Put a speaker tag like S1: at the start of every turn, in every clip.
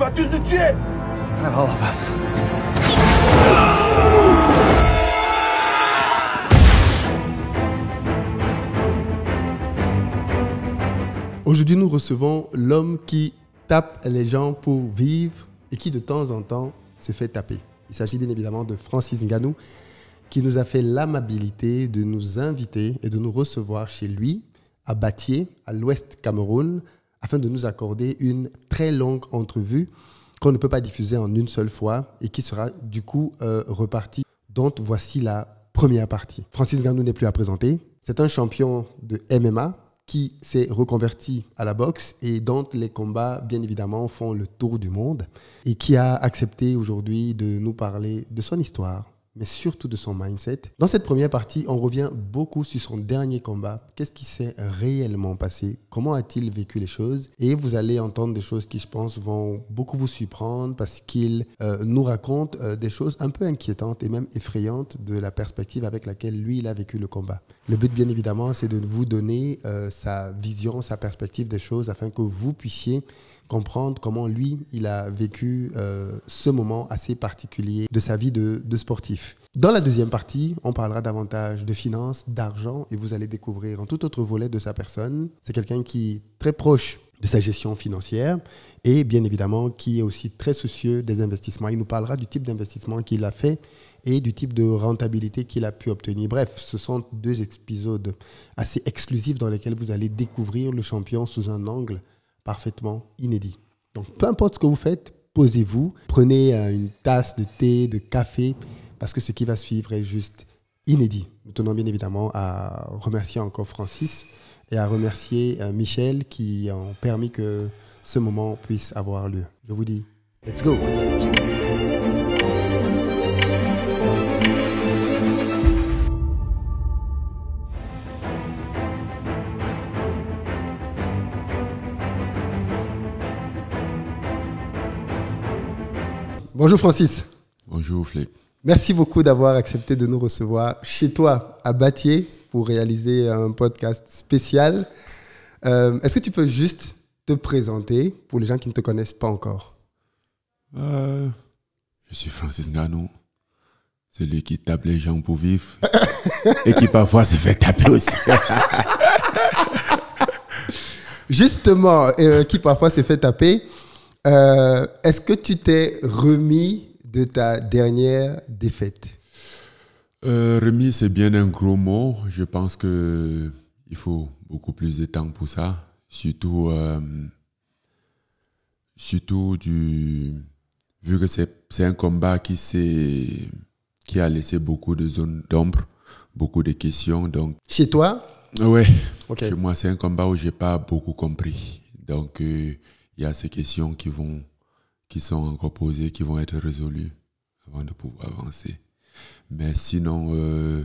S1: va tous nous tuer
S2: Aujourd'hui, nous recevons l'homme qui tape les gens pour vivre et qui de temps en temps se fait taper. Il s'agit bien évidemment de Francis Nganou qui nous a fait l'amabilité de nous inviter et de nous recevoir chez lui à Batier, à l'ouest Cameroun, afin de nous accorder une très longue entrevue qu'on ne peut pas diffuser en une seule fois et qui sera du coup euh, repartie. Donc voici la première partie. Francis Gandou n'est plus à présenter. C'est un champion de MMA qui s'est reconverti à la boxe et dont les combats, bien évidemment, font le tour du monde et qui a accepté aujourd'hui de nous parler de son histoire, mais surtout de son mindset. Dans cette première partie, on revient beaucoup sur son dernier combat. Qu'est-ce qui s'est réellement passé Comment a-t-il vécu les choses Et vous allez entendre des choses qui, je pense, vont beaucoup vous surprendre parce qu'il euh, nous raconte euh, des choses un peu inquiétantes et même effrayantes de la perspective avec laquelle lui, il a vécu le combat. Le but, bien évidemment, c'est de vous donner euh, sa vision, sa perspective des choses afin que vous puissiez comprendre comment lui, il a vécu euh, ce moment assez particulier de sa vie de, de, sportif. Dans la deuxième partie, on parlera davantage de finances, d'argent, et vous allez découvrir un tout autre volet de sa personne. C'est quelqu'un qui est très proche de sa gestion financière et bien évidemment qui est aussi très soucieux des investissements. Il nous parlera du type d'investissement qu'il a fait et du type de rentabilité qu'il a pu obtenir. Bref, ce sont deux épisodes assez exclusifs dans lesquels vous allez découvrir le champion sous un angle parfaitement inédit. Donc peu importe ce que vous faites, posez-vous, prenez euh, une tasse de thé, de café, parce que ce qui va suivre est juste inédit. Nous tenons bien évidemment à remercier encore Francis et à remercier euh, Michel qui ont permis que ce moment puisse avoir lieu. Je vous dis, let's go! Bonjour Francis.
S1: Bonjour Flip.
S2: Merci beaucoup d'avoir accepté de nous recevoir chez toi à Bâtier pour réaliser un podcast spécial. Euh, est-ce que tu peux juste te présenter pour les gens qui ne te connaissent pas encore
S1: euh, Je suis Francis Ganou, celui qui tape les gens pour vivre et qui parfois se fait taper aussi. Justement,
S2: euh, qui parfois se fait taper. Euh, est-ce que tu t'es remis de ta dernière défaite
S1: euh, Remis, c'est bien un gros mot. Je pense que il faut beaucoup plus de temps pour ça. Surtout, euh, surtout du, vu que c'est un combat qui, qui a laissé beaucoup de zones d'ombre, beaucoup de questions. Donc, Chez toi Oui. Ok. Chez moi, c'est un combat où je n'ai pas beaucoup compris. Donc, il y a ces questions qui, vont, qui sont encore posées, qui vont être résolues avant de pouvoir avancer. Mais sinon, euh,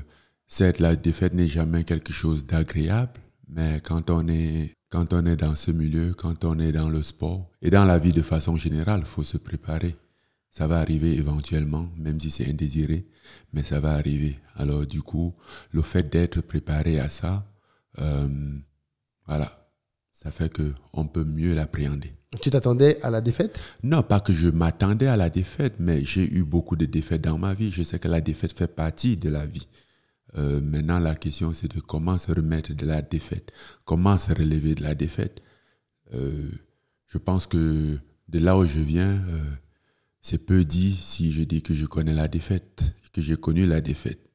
S1: la défaite n'est jamais quelque chose d'agréable, mais quand on, est, quand on est dans ce milieu, quand on est dans le sport et dans la vie de façon générale, il faut se préparer. Ça va arriver éventuellement, même si c'est indésiré, mais ça va arriver. Alors du coup, le fait d'être préparé à ça, euh, voilà, ça fait on peut mieux l'appréhender. Tu t'attendais à la défaite Non, pas que je m'attendais à la défaite, mais j'ai eu beaucoup de défaites dans ma vie. Je sais que la défaite fait partie de la vie. Euh, maintenant, la question, c'est de comment se remettre de la défaite, comment se relever de la défaite. Euh, je pense que de là où je viens, euh, c'est peu dit si je dis que je connais la défaite, que j'ai connu la défaite.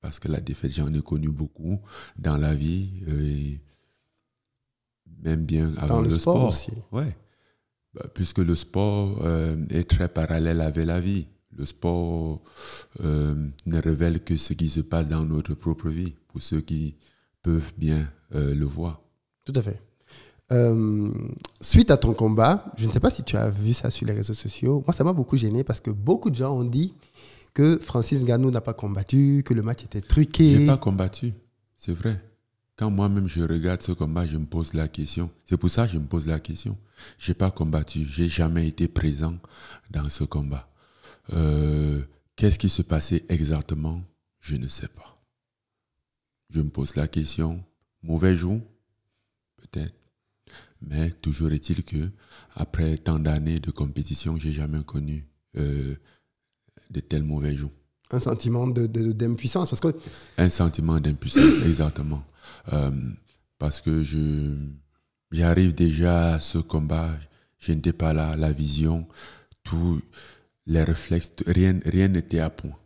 S1: Parce que la défaite, j'en ai connu beaucoup dans la vie même bien avant le, sport. Aussi. Bah, puisque le sport euh, est très parallèle avec la vie. Le sport euh, ne révèle que ce qui se passe dans notre propre vie, pour ceux qui peuvent bien euh, le voir.
S2: Tout à fait. suite à ton combat, je ne sais pas si tu as vu ça sur les réseaux sociaux, moi ça m'a beaucoup gêné parce que beaucoup de gens ont dit que Francis gano n'a pas combattu, que le match était truqué. J'ai pas
S1: combattu, c'est vrai. Quand moi-même je regarde ce combat, je me pose la question. C'est pour ça que je me pose la question. Je n'ai pas combattu, j'ai jamais été présent dans ce combat. Euh, qu'est-ce qui se passait exactement Je ne sais pas. Je me pose la question. Mauvais jour Peut-être. Mais toujours est-il que, après tant d'années de compétition, j'ai jamais connu euh, de tels mauvais jours.
S2: Un sentiment d'impuissance, de, d'impuissance, parce que...
S1: Un sentiment d'impuissance, exactement. Euh, parce que je j'arrive déjà à ce combat, je n'étais pas là, la vision, tous les réflexes, rien rien n'était à point,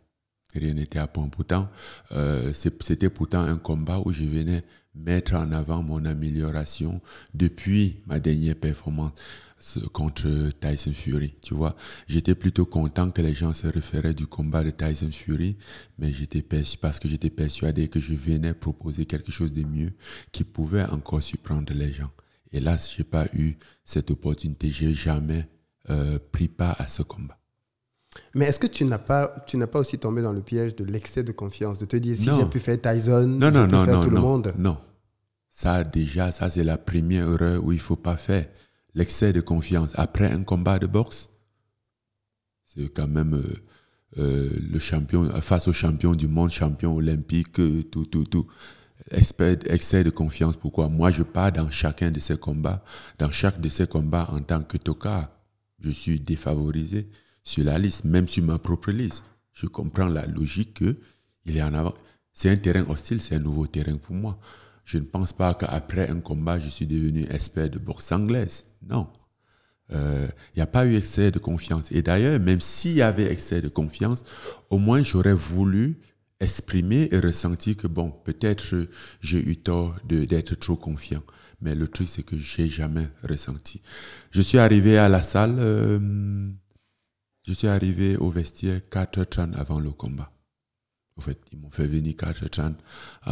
S1: rien n'était à point. Pourtant, euh, c'était pourtant un combat où je venais mettre en avant mon amélioration depuis ma dernière performance contre Tyson Fury. Tu vois, j'étais plutôt content que les gens se référaient du combat de Tyson Fury, mais j'étais parce que j'étais persuadé que je venais proposer quelque chose de mieux qui pouvait encore surprendre les gens. Hélas, j'ai pas eu cette opportunité. J'ai jamais euh, pris part à ce combat.
S2: Mais est-ce que tu n'as pas, tu n'as pas aussi tombé dans le piège de l'excès de confiance, de te dire si j'ai pu faire Tyson, non, non, faire tout le monde
S1: Non, ça, déjà, ça, c'est la première erreur où il ne faut pas faire. L'excès de confiance. Après un combat de boxe, c'est quand même euh, euh, le champion, face au champion du monde, champion olympique, euh, tout, tout, tout. Excès de confiance. Pourquoi Moi, je pars dans chacun de ces combats, dans chaque de ces combats en tant que toka Je suis défavorisé sur la liste, même sur ma propre liste. Je comprends la logique qu'il est en avant. C'est un terrain hostile, c'est un nouveau terrain pour moi. Je ne pense pas qu'après un combat, je suis devenu expert de bourse anglaise. Non. Il euh, n'y a pas eu excès de confiance. Et d'ailleurs, même s'il y avait excès de confiance, au moins j'aurais voulu exprimer et ressentir que, bon, peut-être j'ai eu tort d'être trop confiant. Mais le truc, c'est que j'ai jamais ressenti. Je suis arrivé à la salle, euh, je suis arrivé au vestiaire quatre h avant le combat. En fait, ils m'ont fait venir 4h30.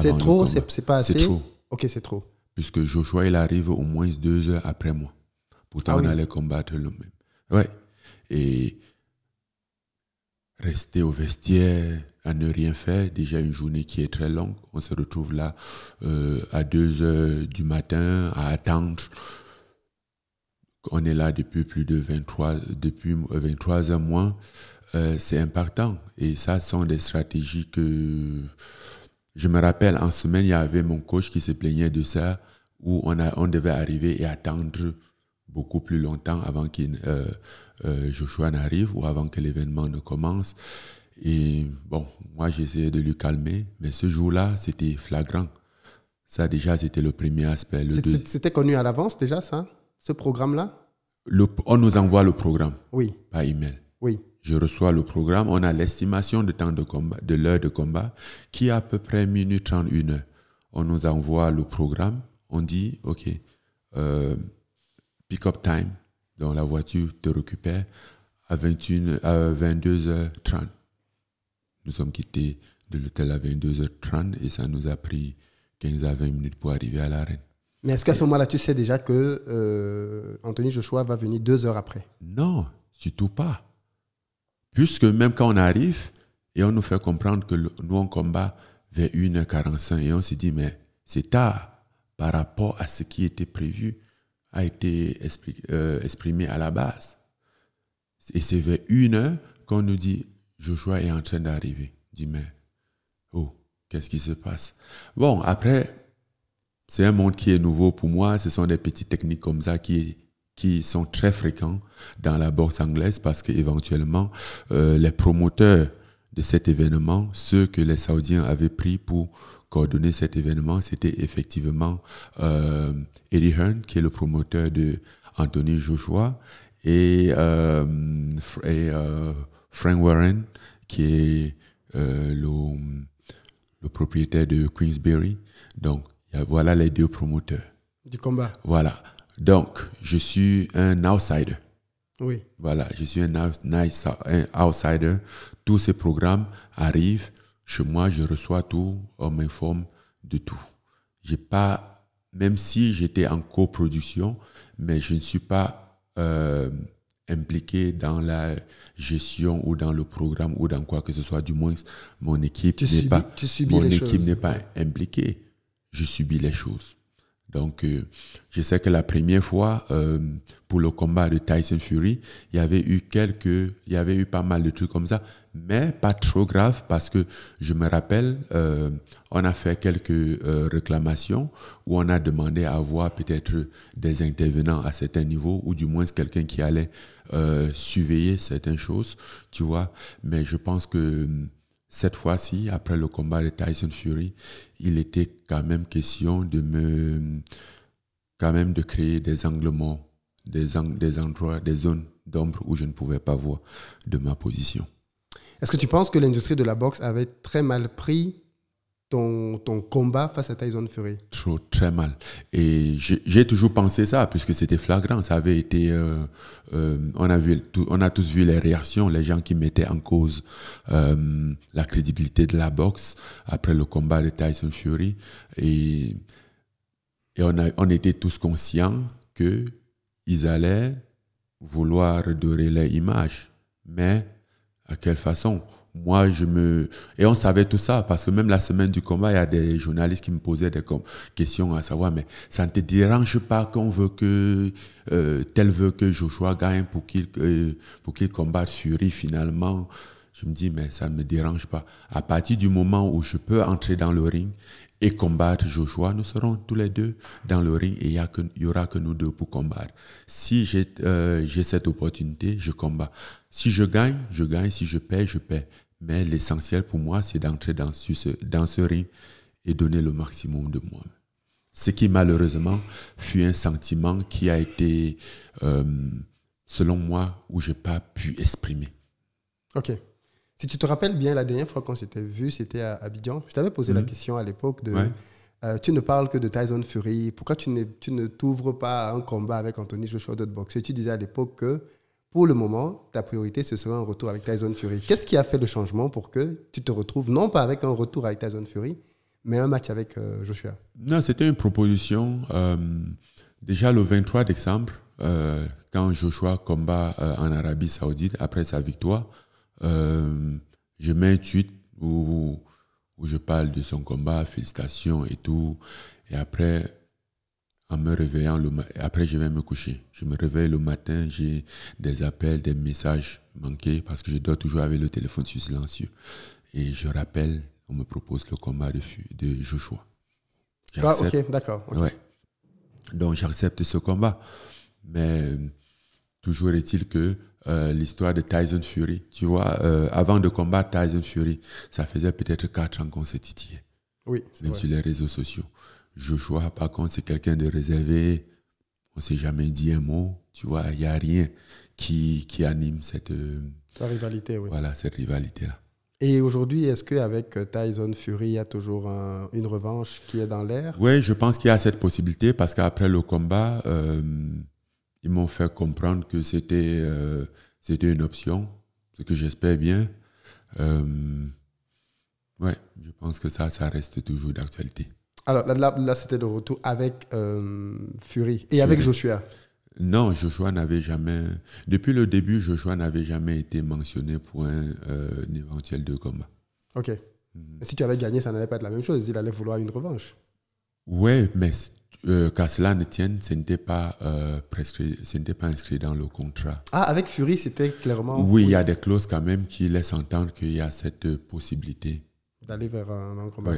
S1: C'est trop, c'est pas assez. C'est trop. Ok, c'est trop. Puisque Joshua, il arrive au moins deux heures après moi. Pourtant, ah on allait combattre le même. Ouais. Et rester au vestiaire, à ne rien faire, déjà une journée qui est très longue. On se retrouve là euh, à deux heures du matin à attendre. On est là depuis plus de 23, depuis 23 euh, heures moins. Euh, c'est important, Et ça, sont des stratégies que je me rappelle, en semaine, il y avait mon coach qui se plaignait de ça, où on, a, on devait arriver et attendre beaucoup plus longtemps avant que euh, euh, Joshua n'arrive ou avant que l'événement ne commence. Et bon, moi j'essayais de lui calmer, mais ce jour-là, c'était flagrant. Ça déjà, c'était le premier aspect.
S2: C'était connu à l'avance déjà, ça, ce programme-là
S1: On nous envoie le programme oui. par email. Oui. Je reçois le programme. On a l'estimation de temps de combat, de l'heure de combat, qui est à peu près minute 31 heures. On nous envoie le programme. On dit, OK, euh, pick-up time, donc la voiture te récupère à, 22h30. Nous sommes quittés de l'hôtel à 22h30 et ça nous a pris 15 à 20 minutes pour arriver à l'arène.
S2: Mais est-ce qu'à ce, moment-là, tu sais déjà que euh, Anthony Joshua va venir deux heures après
S1: Non, surtout pas. Puisque même quand on arrive et on nous fait comprendre que nous, on combat vers 1h45 et on se dit, mais c'est tard par rapport à ce qui était prévu, a été euh, exprimé à la base. Et c'est vers 1h qu'on nous dit, Joshua est en train d'arriver. Dit, mais, oh, qu'est-ce qui se passe Bon, après, c'est un monde qui est nouveau pour moi. Ce sont des petites techniques comme ça qui, qui sont très fréquents dans la bourse anglaise parce qu'éventuellement, euh, les promoteurs de cet événement, ceux que les Saoudiens avaient pris pour coordonner cet événement, c'était effectivement euh, Eddie Hearn, qui est le promoteur de Anthony Joshua, et, euh, et euh, Frank Warren, qui est le, le propriétaire de Queensberry. Donc, voilà les deux promoteurs. Du combat. Voilà. Donc, je suis un outsider. Oui. Voilà, je suis un, outsider. Tous ces programmes arrivent chez moi, je reçois tout, on m'informe de tout. J'ai pas, même si j'étais en coproduction, mais je ne suis pas euh, impliqué dans la gestion ou dans le programme ou dans quoi que ce soit. Du moins, mon équipe n'est pas, mon équipe n'est pas impliquée. Je subis les choses. Donc, euh, je sais que la première fois, euh, pour le combat de Tyson Fury, il y avait eu quelques, il y avait eu pas mal de trucs comme ça, mais pas trop grave parce que je me rappelle, euh, on a fait quelques réclamations où on a demandé à avoir peut-être des intervenants à certains niveaux ou du moins quelqu'un qui allait surveiller certaines choses, tu vois. Mais je pense que cette fois-ci, après le combat de Tyson Fury, il était quand même question de me, quand même de créer des anglements des, des endroits, des zones d'ombre où je ne pouvais pas voir de ma position.
S2: Est-ce que tu penses que l'industrie de la boxe avait très mal pris ton, combat face à Tyson Fury
S1: Trop, Très mal. Et j'ai toujours pensé ça, puisque c'était flagrant. Ça avait été. Euh, euh, on, a vu, on a tous vu les réactions, les gens qui mettaient en cause euh, la crédibilité de la boxe après le combat de Tyson Fury. Et, on, était tous conscients qu'ils allaient vouloir redorer l'image. Mais à quelle façon moi, je me. Et on savait tout ça, parce que même la semaine du combat, il y a des journalistes qui me posaient des questions à savoir, mais ça ne te dérange pas qu'on veut que. Euh, tel veut que Joshua gagne pour qu'il euh, qu'il combatte Fury finalement. Je me dis, mais ça ne me dérange pas. À partir du moment où je peux entrer dans le ring et combattre Joshua, nous serons tous les deux dans le ring et il n'y aura que nous deux pour combattre. Si j'ai euh, cette opportunité, je combats. Si je gagne, je gagne. Si je perds, je perds. Mais l'essentiel pour moi, c'est d'entrer dans ce, dans ring et donner le maximum de moi. Ce qui malheureusement fut un sentiment qui a été, euh, selon moi, où je n'ai pas pu exprimer.
S2: Ok. Si tu te rappelles bien, la dernière fois qu'on s'était vu, c'était à Abidjan. Je t'avais posé la mhm. question à l'époque de euh, tu ne parles que de Tyson Fury, pourquoi tu, tu ne t'ouvres pas à un combat avec Anthony Joshua de boxe Et tu disais à l'époque que pour le moment, ta priorité, ce sera un retour avec Tyson Fury. Qu'est-ce qui a fait le changement pour que tu te retrouves, non pas avec un retour avec Tyson Fury, mais un match avec euh, Joshua
S1: Non, c'était une proposition. Euh, déjà le 23 décembre, euh, quand Joshua combat en Arabie Saoudite après sa victoire, je mets un tweet où, où je parle de son combat, félicitations et tout. Et après, en me réveillant, le après je vais me coucher. Je me réveille le matin, j'ai des appels, des messages manqués parce que je dois toujours avec le téléphone sur silencieux. Et je rappelle, on me propose le combat de, Joshua. Ah, ok, d'accord. Donc j'accepte ce combat. Mais toujours est-il que euh, l'histoire de Tyson Fury, tu vois, euh, avant de combattre Tyson Fury, ça faisait peut-être quatre ans qu'on s'est titillé. Oui. Même sur les réseaux sociaux. Joshua, par contre, c'est quelqu'un de réservé. On ne s'est jamais dit un mot. Tu vois, il n'y a rien qui, qui anime cette. Euh,
S2: rivalité, Voilà,
S1: cette rivalité-là.
S2: Et aujourd'hui, est-ce qu'avec Tyson Fury, il y a toujours une revanche qui est dans l'air
S1: Oui, je pense qu'il y a cette possibilité parce qu'après le combat, euh, ils m'ont fait comprendre que euh, c'était une option, ce que j'espère bien. oui, je pense que ça, ça reste toujours d'actualité.
S2: Alors là, c'était de retour avec euh, Fury et avec Joshua.
S1: Non, Joshua n'avait jamais. Depuis le début, Joshua n'avait jamais été mentionné pour un, euh, éventuel de combat.
S2: Ok. Mhm. Si tu avais gagné, ça n'allait pas être la même chose. Il allait vouloir une revanche.
S1: Ouais, mais euh, qu'à cela ne tienne, ce n'était pas, pas inscrit dans le contrat.
S2: Ah, avec Fury, c'était clairement. Oui, il
S1: y a des clauses quand même qui laissent entendre qu'il y a cette possibilité
S2: d'aller vers un, combat.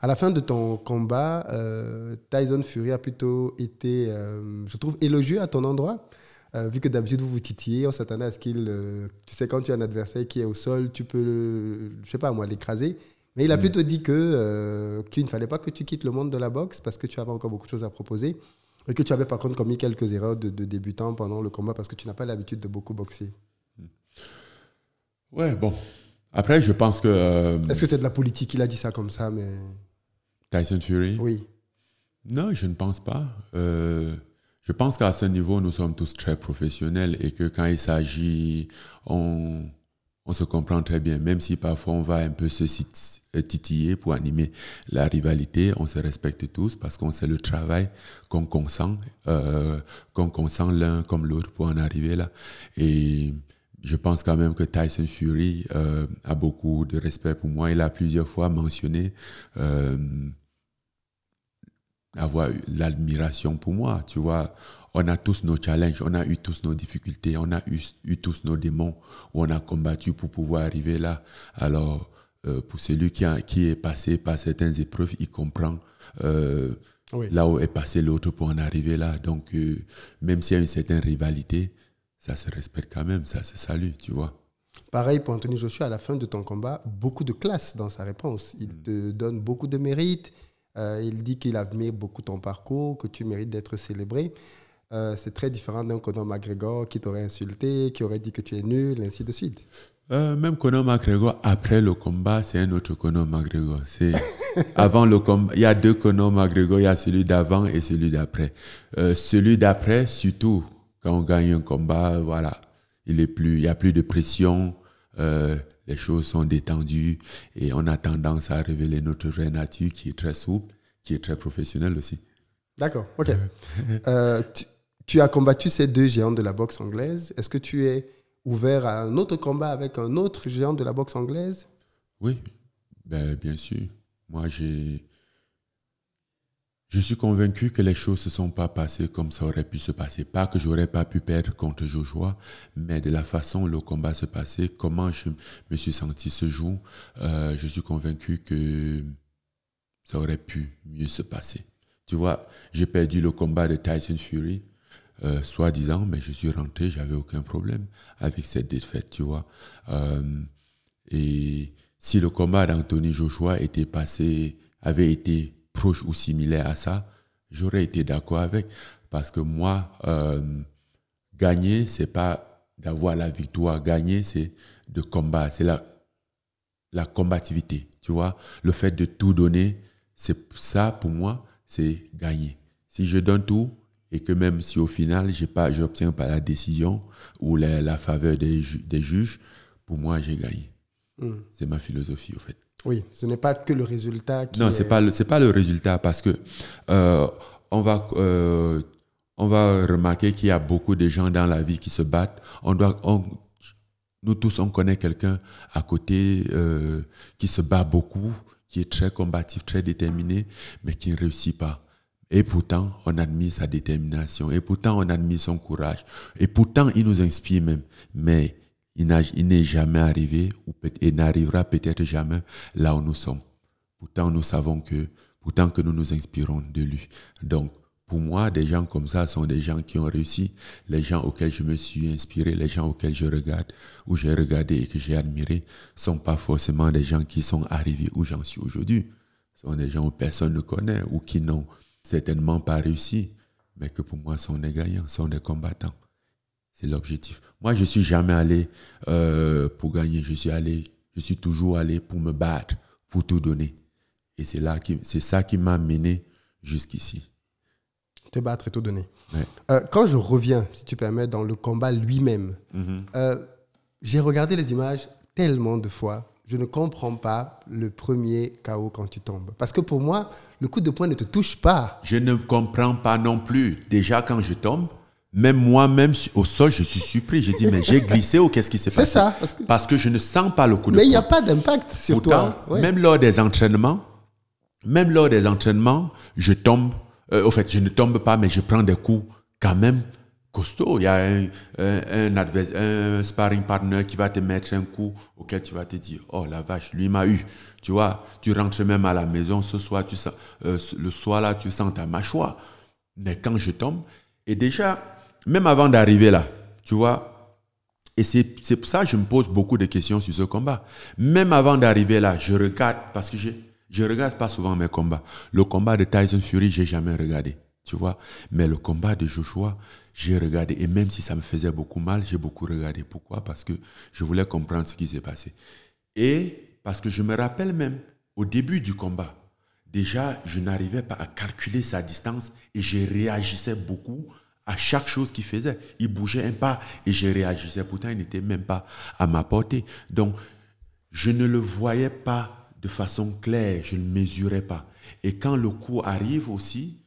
S2: À la fin de ton combat, euh, Tyson Fury a plutôt été, euh, je trouve, élogieux à ton endroit. Euh, vu que d'habitude vous vous titillez, on s'attendait à ce qu'il. tu sais, quand tu as un adversaire qui est au sol, tu peux, le, je sais pas moi, l'écraser. Mais il a plutôt dit que qu'il ne fallait pas que tu quittes le monde de la boxe parce que tu avais encore beaucoup de choses à proposer et que tu avais par contre commis quelques erreurs de, de débutant pendant le combat parce que tu n'as pas l'habitude de beaucoup boxer.
S1: Ouais, bon, après, je pense que. Euh, Est-ce que c'est de
S2: la politique Il a dit ça comme ça, mais.
S1: Tyson Fury Oui. Non, je ne pense pas. Euh, je pense qu'à ce niveau, nous sommes tous très professionnels et que quand il s'agit, on, on, se comprend très bien. Même si parfois on va un peu se euh, titiller pour animer la rivalité, on se respecte tous parce qu'on sait le travail qu'on consent, qu'on consent l'un comme l'autre pour en arriver là. Et je pense quand même que Tyson Fury euh, a beaucoup de respect pour moi. Il a plusieurs fois mentionné euh, avoir l'admiration pour moi. Tu vois, on a tous nos challenges, on a eu tous nos difficultés, on a eu, tous nos démons où on a combattu pour pouvoir arriver là. Alors, euh, pour celui qui, qui est passé par certaines épreuves, il comprend. Là où est passé l'autre pour en arriver là. Donc, même s'il y a une certaine rivalité, ça se respecte quand même, ça se salue, tu vois.
S2: Pareil pour Anthony Joshua, à la fin de ton combat, beaucoup de classe dans sa réponse. Il mm. te donne beaucoup de mérite. Euh, il dit qu'il admet beaucoup ton parcours, que tu mérites d'être célébré. Euh, c'est très différent d'un Conor McGregor qui t'aurait insulté, qui aurait dit que tu es nul, ainsi de suite.
S1: Euh, même Conor McGregor, après le combat, c'est un autre Conor McGregor. C'est avant le combat, il y a deux Conor McGregor, il y a celui d'avant et celui d'après. celui d'après, surtout quand on gagne un combat, voilà, il est plus, il y a plus de pression, euh, les choses sont détendues et on a tendance à révéler notre vraie nature qui est très souple, qui est très professionnelle aussi.
S2: D'accord, ok. Euh, tu, tu, as combattu ces deux géants de la boxe anglaise. Est-ce que tu es ouvert à un autre combat avec un autre géant de la boxe anglaise
S1: Oui, ben, bien sûr. Moi, j'ai je suis convaincu que les choses ne se sont pas passées comme ça aurait pu se passer. Pas que j'aurais pas pu perdre contre Joshua, mais de la façon le combat se passait, comment je me suis senti ce jour, euh, je suis convaincu que ça aurait pu mieux se passer. Tu vois, j'ai perdu le combat de Tyson Fury, euh, soi-disant, mais je suis rentré, j'avais aucun problème avec cette défaite, tu vois. Euh, et si le combat d'Anthony Joshua était passé, avait été proche ou similaire à ça, j'aurais été d'accord avec. Parce que moi, euh, gagner, c'est pas d'avoir la victoire. Gagner, c'est de combattre C'est la, la combativité. Tu vois, le fait de tout donner, c'est ça pour moi, c'est gagner. Si je donne tout et que même si au final, j'ai pas, pas, pas la décision ou la, faveur des, juges, pour moi, j'ai gagné. Hmm. C'est ma philosophie, au fait.
S2: Oui, ce n'est pas que le résultat. Qui non, ce n'est pas, le,
S1: pas le résultat parce que euh, on, va, euh, on va remarquer qu'il y a beaucoup de gens dans la vie qui se battent. On doit, nous tous, on connaît quelqu'un à côté euh, qui se bat beaucoup, qui est très combatif, très déterminé, mais qui ne réussit pas. Et pourtant, on admire sa détermination. Et pourtant, on admire son courage. Et pourtant, il nous inspire même. Mais il n'est jamais arrivé ou et n'arrivera peut-être jamais là où nous sommes. Pourtant, nous savons que, pourtant que nous nous inspirons de lui. Donc, pour moi, des gens comme ça sont des gens qui ont réussi, les gens auxquels je me suis inspiré, les gens auxquels je regarde, où j'ai regardé et que j'ai admiré, sont pas forcément des gens qui sont arrivés où j'en suis aujourd'hui. Ce sont des gens où personne ne connaît ou qui n'ont certainement pas réussi, mais que pour moi sont des gagnants, sont des combattants. C'est l'objectif. Moi, je ne suis jamais allé euh, pour gagner. Je suis allé, je suis toujours allé pour me battre, pour tout donner. Et c'est là qui, c'est ça qui m'a mené jusqu'ici.
S2: Te battre et tout donner. Euh, quand je reviens, si tu permets, dans le combat lui-même, mhm. euh, j'ai regardé les images tellement de fois. Je ne comprends pas le premier chaos quand tu tombes. Parce que pour moi, le coup
S1: de poing ne te touche pas. Je ne comprends pas non plus. Déjà, quand je tombe, même moi-même, au sol, je suis surpris. J'ai dit, mais j'ai glissé ou qu'est-ce qui s'est passé C'est ça. Parce que... je ne sens pas le coup de Mais il n'y a pas d'impact sur toi. Même lors des entraînements, même lors des entraînements, je tombe. Euh, au fait, je ne tombe pas, mais je prends des coups quand même costauds. Il y a un, un, sparring partner qui va te mettre un coup auquel tu vas te dire Oh la vache, lui m'a eu. Tu vois, tu rentres même à la maison ce soir, tu euh, le soir là, tu sens ta mâchoire. Mais quand je tombe, et déjà, même avant d'arriver là, tu vois, et c'est pour ça je me pose beaucoup de questions sur ce combat. Même avant d'arriver là, je regarde, parce que je ne regarde pas souvent mes combats. Le combat de Tyson Fury, j'ai jamais regardé, tu vois. Mais le combat de Joshua, j'ai regardé. Et même si ça me faisait beaucoup mal, j'ai beaucoup regardé. Pourquoi Parce que je voulais comprendre ce qui s'est passé. Et parce que je me rappelle même, au début du combat, déjà, je n'arrivais pas à calculer sa distance et je réagissais beaucoup à chaque chose qu'il faisait. Il bougeait un pas et je réagissais. Pourtant, il n'était même pas à ma portée. Donc, je ne le voyais pas de façon claire, je ne mesurais pas. Et quand le coup arrive aussi,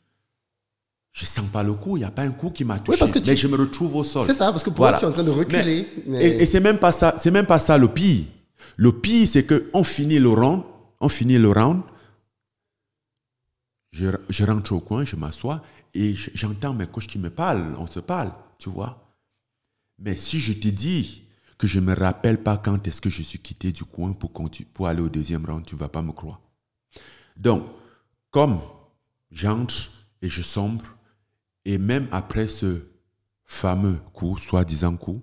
S1: je sens pas le coup, il n'y a pas un coup qui m'a touché, mais je me retrouve au sol. C'est ça, parce que pour moi tu es en train de reculer. Et, c'est même pas ça, c'est même pas ça le pire. Le pire, c'est que on finit le round, on finit le round, je rentre au coin, je m'assois, et j'entends mes coachs qui me parlent, on se parle, tu vois. Mais si je te dis que je ne me rappelle pas quand est-ce que je suis quitté du coin pour, pour aller au deuxième round, tu ne vas pas me croire. Donc, comme j'entre et je sombre, et même après ce fameux coup, soi-disant coup,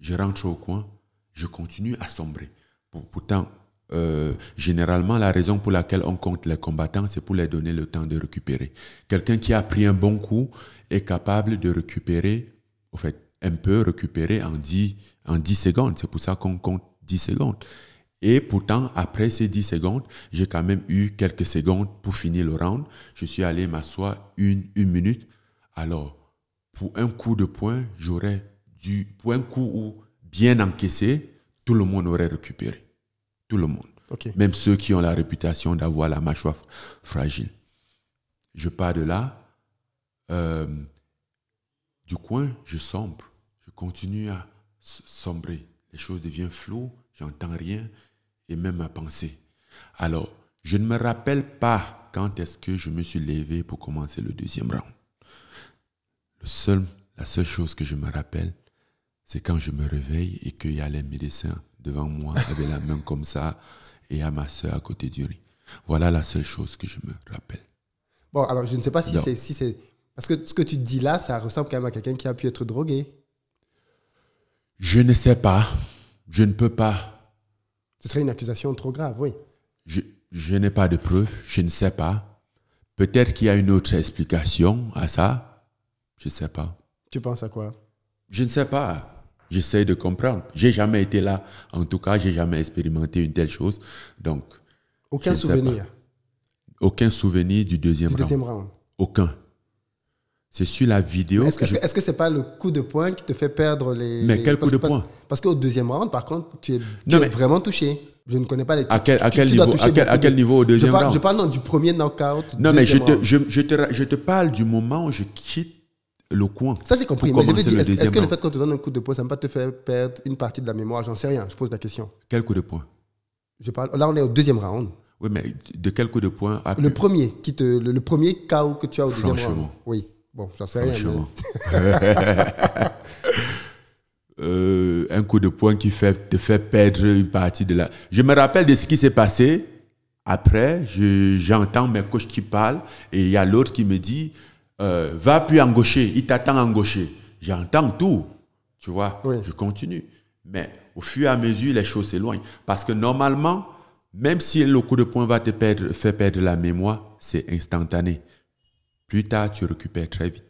S1: je rentre au coin, je continue à sombrer. pourtant, euh, généralement, la raison pour laquelle on compte les combattants, c'est pour leur donner le temps de récupérer. Quelqu'un qui a pris un bon coup est capable de récupérer, en fait, un peu récupérer en 10, en 10 secondes. C'est pour ça qu'on compte 10 secondes. Et pourtant, après ces 10 secondes, j'ai quand même eu quelques secondes pour finir le round. Je suis allé m'asseoir une, une minute. Alors, pour un coup de poing, j'aurais dû, pour un coup bien encaissé, tout le monde aurait récupéré. Tout le monde. Même ceux qui ont la réputation d'avoir la mâchoire fragile. Je pars de là, euh, du coin, je sombre. Je continue à sombrer. Les choses deviennent floues, j'entends rien, et même ma pensée. Alors, je ne me rappelle pas quand est-ce que je me suis levé pour commencer le deuxième round. la seule chose que je me rappelle, c'est quand je me réveille et qu'il y a les médecins devant moi avec la main comme ça et à ma soeur à côté du riz. Voilà la seule chose que je me rappelle.
S2: Bon, alors je ne sais pas si c'est... Si c'est Parce que ce que tu dis là, ça ressemble quand même à quelqu'un qui a pu être drogué.
S1: Je ne sais pas. Je ne peux pas.
S2: Ce serait une accusation trop grave, oui.
S1: Je, je n'ai pas de preuves. Je ne sais pas. Peut-être qu'il y a une autre explication à ça. Je ne sais pas.
S2: Tu penses à quoi
S1: Je ne sais pas. J'essaie de comprendre. J'ai jamais été là. En tout cas, j'ai jamais expérimenté une telle chose. Donc,
S2: aucun souvenir.
S1: Aucun souvenir du deuxième, du deuxième round. Aucun. C'est sur la vidéo. Est-ce que, ce
S2: n'est pas le coup de poing qui te fait perdre les. Mais quel parce coup de poing Parce, qu'au deuxième round, par contre, tu es, vraiment touché. Je ne connais pas les. À quel, à quel niveau, à quel, niveau au deuxième je round Je parle du premier knockout. Non, mais je
S1: je, te, je te parle du moment où je quitte le coin. Ça, j'ai compris. est-ce que le fait
S2: qu'on te donne un coup de poing, ça ne va pas te faire perdre une partie de la mémoire J'en sais rien. Je pose la question. Quel coup de poing je parle, Là, on est au deuxième round.
S1: Oui, mais de quel coup de poing le,
S2: premier qui te, le, premier KO que tu as au deuxième round. Oui. Bon, j'en sais rien.
S1: Euh, un coup de poing qui fait, te fait perdre une partie de la. Je me rappelle de ce qui s'est passé. Après, j'entends mes coachs qui parlent et il y a l'autre qui me dit euh, va plus en gaucher, il t'attend en gaucher. J'entends tout, tu vois, je continue. Mais au fur et à mesure, les choses s'éloignent. Parce que normalement, même si le coup de poing va te perdre, faire perdre la mémoire, c'est instantané. Plus tard, tu récupères très vite.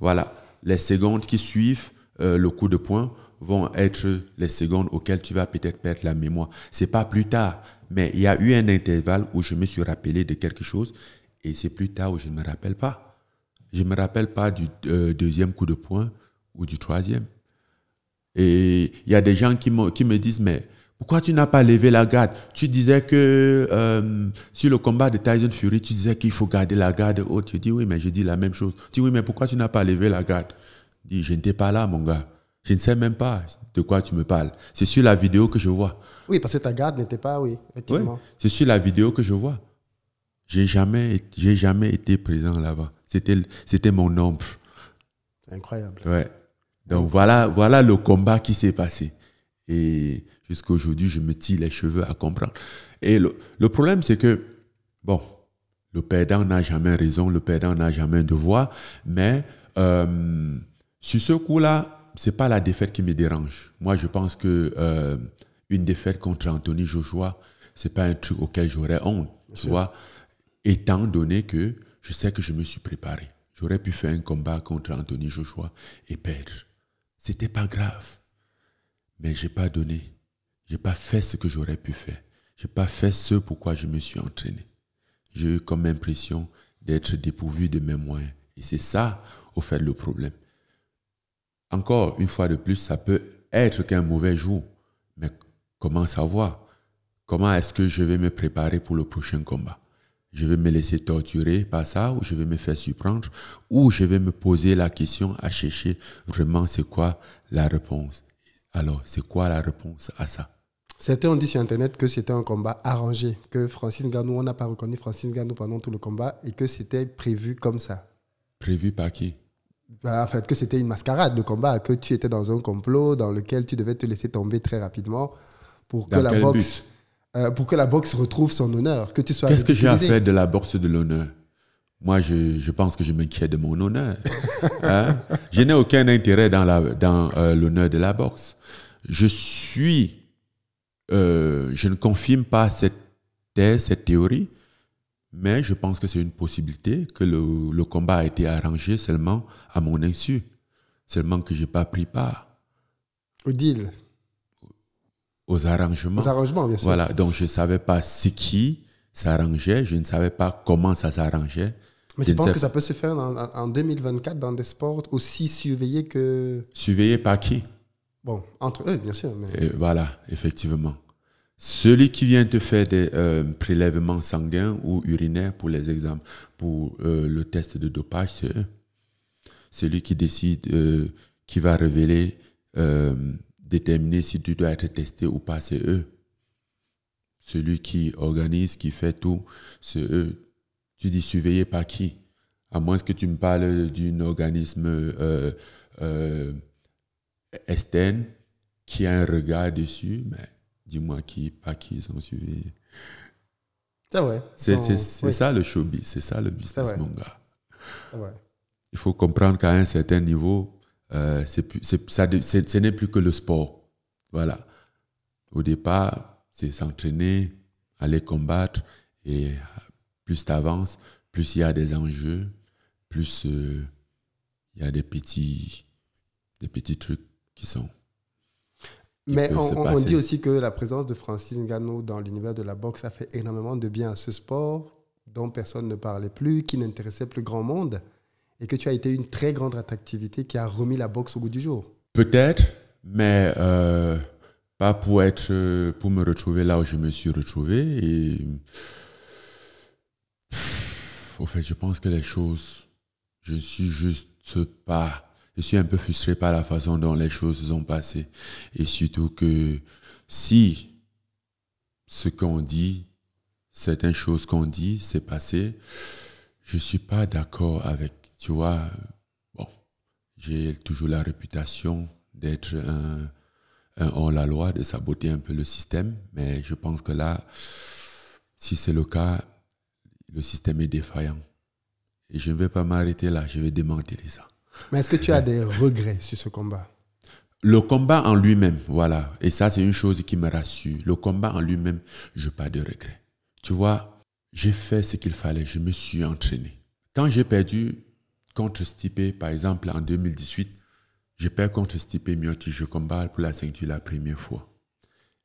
S1: Voilà, les secondes qui suivent euh, le coup de poing vont être les secondes auxquelles tu vas peut-être perdre la mémoire. C'est pas plus tard, mais il y a eu un intervalle où je me suis rappelé de quelque chose et c'est plus tard où je ne me rappelle pas. Je ne me rappelle pas du euh, deuxième coup de poing ou du troisième. Et il y a des gens qui me, qui me disent, mais pourquoi tu n'as pas levé la garde Tu disais que euh, sur le combat de Tyson Fury, tu disais qu'il faut garder la garde haute. Je dis oui, mais je dis la même chose. Tu dis oui, mais pourquoi tu n'as pas levé la garde Je dis, je n'étais pas là, mon gars. Je ne sais même pas de quoi tu me parles. C'est sur la vidéo que je vois. Oui, parce
S2: que ta garde n'était pas, oui, effectivement. Oui,
S1: c'est sur la vidéo que je vois. J'ai jamais, jamais été présent là-bas. C'était, mon ombre. Incroyable. Ouais. Donc voilà, voilà le combat qui s'est passé. Et jusqu'à aujourd'hui, je me tire les cheveux à comprendre. Et le, problème, c'est que, bon, le perdant n'a jamais raison, le perdant n'a jamais devoir, mais euh, sur ce coup-là, ce n'est pas la défaite qui me dérange. Moi, je pense que euh, une défaite contre Anthony Joshua, n'est pas un truc auquel j'aurais honte, tu vois étant donné que je sais que je me suis préparé. J'aurais pu faire un combat contre Anthony Joshua et perdre. C'était pas grave. Mais j'ai pas donné. J'ai pas fait ce que j'aurais pu faire. J'ai pas fait ce pourquoi je me suis entraîné. J'ai eu comme impression d'être dépourvu de mes moyens. Et c'est ça, au fait, le problème. Encore une fois de plus, ça peut être qu'un mauvais jour. Mais comment savoir Comment est-ce que je vais me préparer pour le prochain combat je vais me laisser torturer par ça ou je vais me faire surprendre ou je vais me poser la question à chercher vraiment c'est quoi la réponse. Alors, c'est quoi la réponse à ça Certains ont dit sur
S2: Internet que c'était un combat arrangé, que Francis Ngannou on n'a pas reconnu Francis Ngannou pendant tout le combat et que c'était prévu comme ça.
S1: Prévu par qui
S2: bah, En fait, que c'était une mascarade de combat, que tu étais dans un complot dans lequel tu devais te laisser tomber très rapidement pour que la boxe. Euh, pour que la boxe retrouve son honneur, que tu sois. Qu'est-ce que j'ai à faire
S1: de la boxe de l'honneur Moi, je, je, pense que je m'inquiète de mon honneur. Hein? Je n'ai aucun intérêt dans l'honneur dans, euh, l'honneur de la boxe. Je suis. Euh, je ne confirme pas cette cette théorie, mais je pense que c'est une possibilité que le, le, combat a été arrangé seulement à mon insu, seulement que je n'ai pas pris part. Odile aux arrangements. arrangements, bien sûr. Voilà, donc je ne savais pas si qui s'arrangeait, je ne savais pas comment ça s'arrangeait. Mais tu penses que ça peut
S2: se faire en, 2024 dans des sports aussi surveillés que...
S1: Surveillés par qui
S2: Bon, entre eux, bien sûr.
S1: voilà, effectivement. Celui qui vient te faire des euh, prélèvements sanguins ou urinaires pour les examens, pour euh, le test de dopage, c'est eux. Celui qui décide, euh, qui va révéler déterminer si tu dois être testé ou pas, c'est eux. Celui qui organise, qui fait tout, c'est eux. Tu dis surveillé par qui À moins que tu me parles d'un organisme euh, euh, externe qui a un regard dessus, mais dis-moi qui, par qui ils sont surveillés.
S2: C'est C'est ça le showbiz, c'est ça le business, mon gars.
S1: Il faut comprendre qu'à un certain niveau, euh, ce n'est plus que le sport. Voilà. Au départ, c'est s'entraîner, aller combattre, et euh, plus tu avances, plus il y a des enjeux, plus euh, il y a des petits, des petits trucs qui sont. Mais on, on, dit
S2: aussi que la présence de Francis Ngannou dans l'univers de la boxe a fait énormément de bien à ce sport dont personne ne parlait plus, qui n'intéressait plus grand monde et que tu as été une très grande attractivité qui a remis la boxe au goût du jour.
S1: Peut-être, mais euh, pas pour être, euh, pour me retrouver là où je me suis retrouvé. Et au fait, je pense que les choses, je ne suis juste pas, je suis un peu frustré par la façon dont les choses ont passé, et surtout que si ce qu'on dit, certaines choses qu'on dit, c'est passé, je suis pas d'accord avec tu vois, euh, bon, j'ai toujours la réputation d'être un, hors-la-loi, de saboter un peu le système, mais je pense que là, si c'est le cas, le système est défaillant. Et je ne vais pas m'arrêter là, je vais démanteler ça.
S2: Mais est-ce que tu as des regrets sur ce combat
S1: Le combat en lui-même, voilà. Et ça, c'est une chose qui me rassure. Le combat en lui-même, je n'ai pas de regrets. Tu vois, j'ai fait ce qu'il fallait, je me suis entraîné. Quand j'ai perdu, contre Stipe, par exemple, en 2018, je perds contre Stipe Mioti, je combat pour la ceinture la première fois.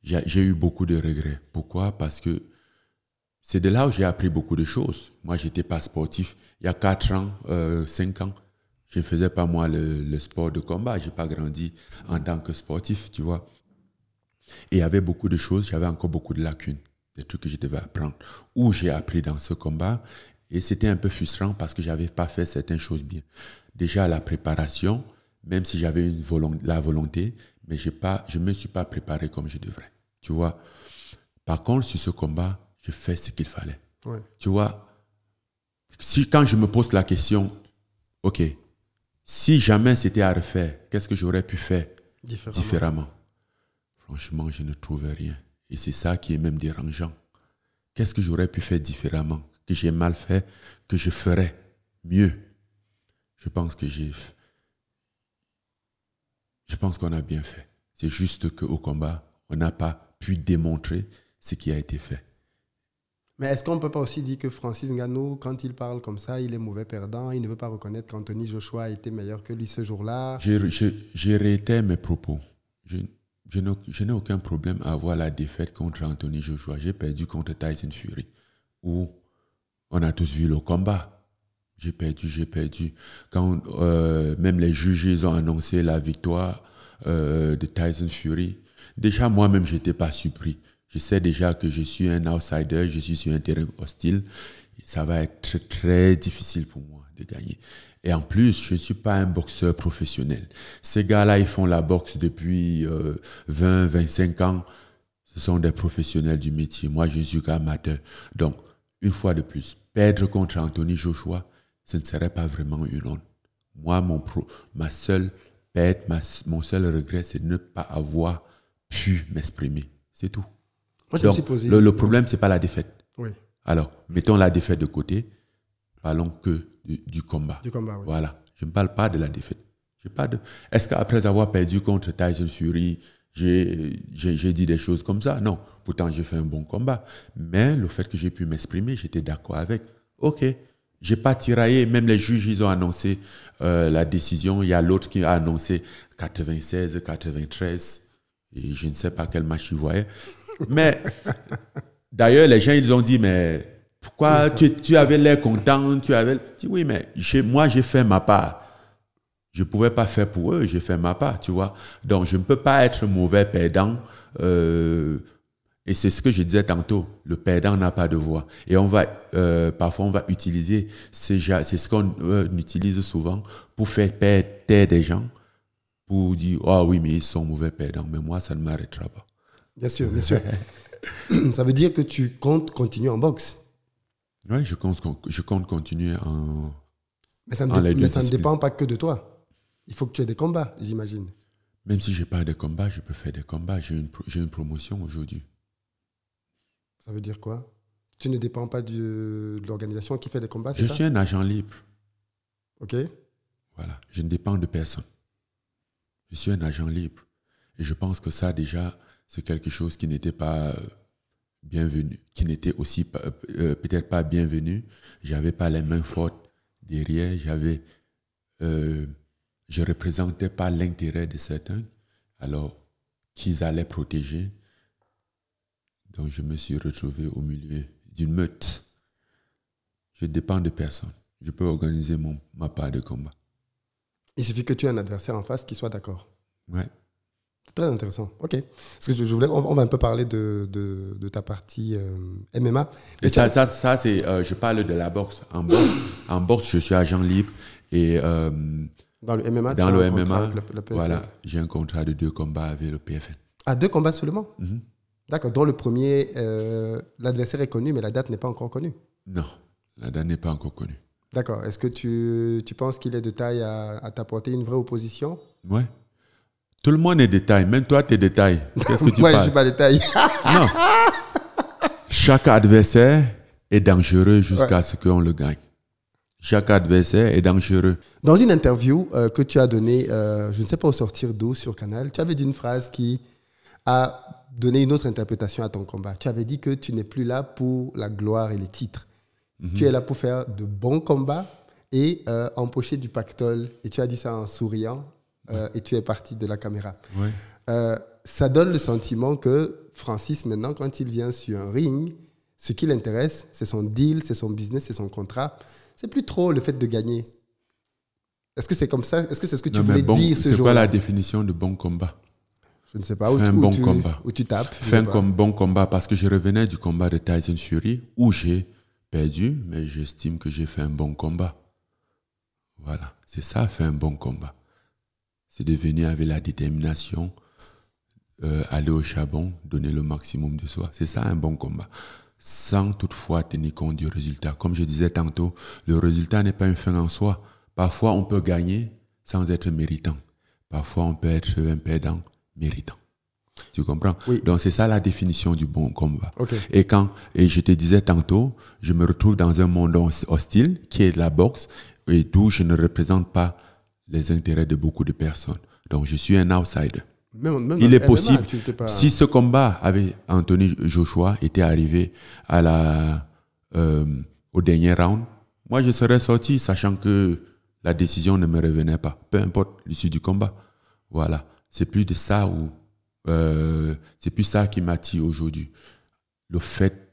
S1: J'ai eu beaucoup de regrets. Pourquoi Parce que c'est de là où j'ai appris beaucoup de choses. Moi, je n'étais pas sportif. Il y a 4 ans, euh, 5 ans, je ne faisais pas moi le, le sport de combat. Je n'ai pas grandi en tant que sportif, tu vois. Et il y avait beaucoup de choses, j'avais encore beaucoup de lacunes, des trucs que je devais apprendre, où j'ai appris dans ce combat et c'était un peu frustrant parce que je n'avais pas fait certaines choses bien. Déjà, la préparation, même si j'avais la volonté, mais pas, je ne me suis pas préparé comme je devrais. Tu vois Par contre, sur ce combat, je fais ce qu'il fallait. Tu vois si, Quand je me pose la question, OK, si jamais c'était à refaire, qu'est-ce que j'aurais pu faire différemment. différemment Franchement, je ne trouvais rien. Et c'est ça qui est même dérangeant. Qu'est-ce que j'aurais pu faire différemment que j'ai mal fait, que je ferais mieux. Je pense que j'ai. Je pense qu'on a bien fait. C'est juste qu'au combat, on n'a pas pu démontrer ce qui a été fait.
S2: Mais est-ce qu'on ne peut pas aussi dire que Francis Ngannou, quand il parle comme ça, il est mauvais perdant, il ne veut pas reconnaître qu'Anthony Joshua a été meilleur que lui ce jour-là
S1: J'ai réitéré mes propos. Je, je n'ai aucun problème à avoir la défaite contre Anthony Joshua. J'ai perdu contre Tyson Fury ou on a tous vu le combat. J'ai perdu, j'ai perdu. Quand euh, même les juges ont annoncé la victoire euh, de Tyson Fury, déjà moi-même, je n'étais pas surpris. Je sais déjà que je suis un outsider, je suis sur un terrain hostile. Ça va être très, difficile pour moi de gagner. Et en plus, je ne suis pas un boxeur professionnel. Ces gars-là, ils font la boxe depuis 20, euh, 25 ans. Ce sont des professionnels du métier. Moi, je suis amateur. Donc, une fois de plus, Perdre contre Anthony Joshua, ce ne serait pas vraiment une honte. Moi, mon pro, ma seule perte, mon seul regret, c'est de ne pas avoir pu m'exprimer. C'est tout. Moi, Donc, le, le, problème, ce n'est pas la défaite. Oui. Alors, mettons la défaite de côté, parlons que du, combat. Du combat oui. Voilà. Je ne parle pas de la défaite. Je parle de... Est-ce qu'après avoir perdu contre Tyson Fury, j'ai dit des choses comme ça. Non, pourtant j'ai fait un bon combat. Mais le fait que j'ai pu m'exprimer, j'étais d'accord avec. Ok, j'ai pas tiraillé. Même les juges, ils ont annoncé euh, la décision. Il y a l'autre qui a annoncé 96, 93, et je ne sais pas quel match ils voyaient. Mais d'ailleurs, les gens, ils ont dit, mais
S2: pourquoi tu,
S1: tu, avais l'air content, tu avais... oui, mais moi, j'ai fait ma part je ne pouvais pas faire pour eux, j'ai fait ma part, tu vois. Donc, je ne peux pas être mauvais perdant. Euh, et c'est ce que je disais tantôt, le perdant n'a pas de voix. Et on va, euh, parfois, on va utiliser, c'est ce qu'on euh, utilise souvent pour faire perdre des gens, pour dire, ah oui, mais ils sont mauvais perdants, mais moi, ça ne m'arrêtera pas.
S2: Bien sûr, bien sûr. ça veut dire que tu comptes continuer en boxe
S1: Oui, je compte, je compte continuer en. mais ça ne dépend
S2: pas que de toi. Il faut que tu aies des combats, j'imagine.
S1: Même si je n'ai pas de combats, je peux faire des combats. J'ai une, promotion aujourd'hui.
S2: Ça veut dire quoi Tu ne dépends pas de l'organisation qui fait des combats Je suis un agent libre. OK.
S1: Voilà, je ne dépends de personne. Je suis un agent libre. Et je pense que ça, déjà, c'est quelque chose qui n'était pas euh, bienvenu, qui n'était aussi euh, euh, peut-être pas bienvenu. Je n'avais pas les mains fortes derrière, j'avais je ne représentais pas l'intérêt de certains, alors qu'ils allaient protéger. Donc je me suis retrouvé au milieu d'une meute. Je dépends de personne. Je peux organiser mon, ma part de combat.
S2: Il suffit que tu aies un adversaire en face qui soit d'accord. Ouais. C'est très intéressant. Ok. que
S1: je, voulais, on, va un peu
S2: parler de, ta partie euh, MMA.
S1: ça, c'est, euh, je parle de la boxe. En boxe, en boxe je suis agent libre et euh, dans le MMA voilà, j'ai un contrat de deux combats avec le PFN.
S2: À ah, deux combats seulement mhm. D'accord, Dans le premier, euh, l'adversaire est connu, mais la date n'est pas encore connue
S1: Non, la date n'est pas encore connue.
S2: D'accord, est-ce que tu, penses qu'il est de taille à, t'apporter une vraie opposition
S1: Ouais. Tout le monde est de taille, même toi, tu es de taille. Qu'est-ce que tu Moi, je suis pas
S2: de taille.
S1: non. Chaque adversaire est dangereux jusqu'à ce qu'on le gagne chaque adversaire est dangereux.
S2: Dans une interview euh, que tu as donnée, euh, je ne sais pas au sortir d'eau sur Canal, tu avais dit une phrase qui a donné une autre interprétation à ton combat. Tu avais dit que tu n'es plus là pour la gloire et les titres. Mhm. Tu es là pour faire de bons combats et euh, empocher du pactole. Et tu as dit ça en souriant et tu es parti de la caméra. ça donne le sentiment que Francis, maintenant, quand il vient sur un ring, ce qui l'intéresse, c'est son deal, c'est son business, c'est son contrat c'est plus trop le fait de gagner. Est-ce que c'est comme ça Est-ce que c'est ce que tu voulais dire ce jour C'est quoi la
S1: définition de bon combat Je ne sais pas. Où, un bon combat. Où tu tapes. Fais un bon combat parce que je revenais du combat de Tyson Fury où j'ai perdu, mais j'estime que j'ai fait un bon combat. Voilà, c'est ça, faire un bon combat. C'est de venir avec la détermination, euh, aller au chabon, donner le maximum de soi. C'est ça un bon combat sans toutefois tenir compte du résultat. Comme je disais tantôt, le résultat n'est pas un fin en soi. Parfois, on peut gagner sans être méritant. Parfois, on peut être un perdant méritant. Tu comprends Donc, c'est ça la définition du bon combat. Et quand, et je te disais tantôt, je me retrouve dans un monde hostile qui est la boxe et d'où je ne représente pas les intérêts de beaucoup de personnes. Donc, je suis un outsider il est possible, si ce combat avec Anthony Joshua était arrivé à la, euh, au dernier round, moi je serais sorti sachant que la décision ne me revenait pas, peu importe l'issue du combat. Voilà, c'est plus de ça où euh, c'est plus ça qui m'attire aujourd'hui. Le fait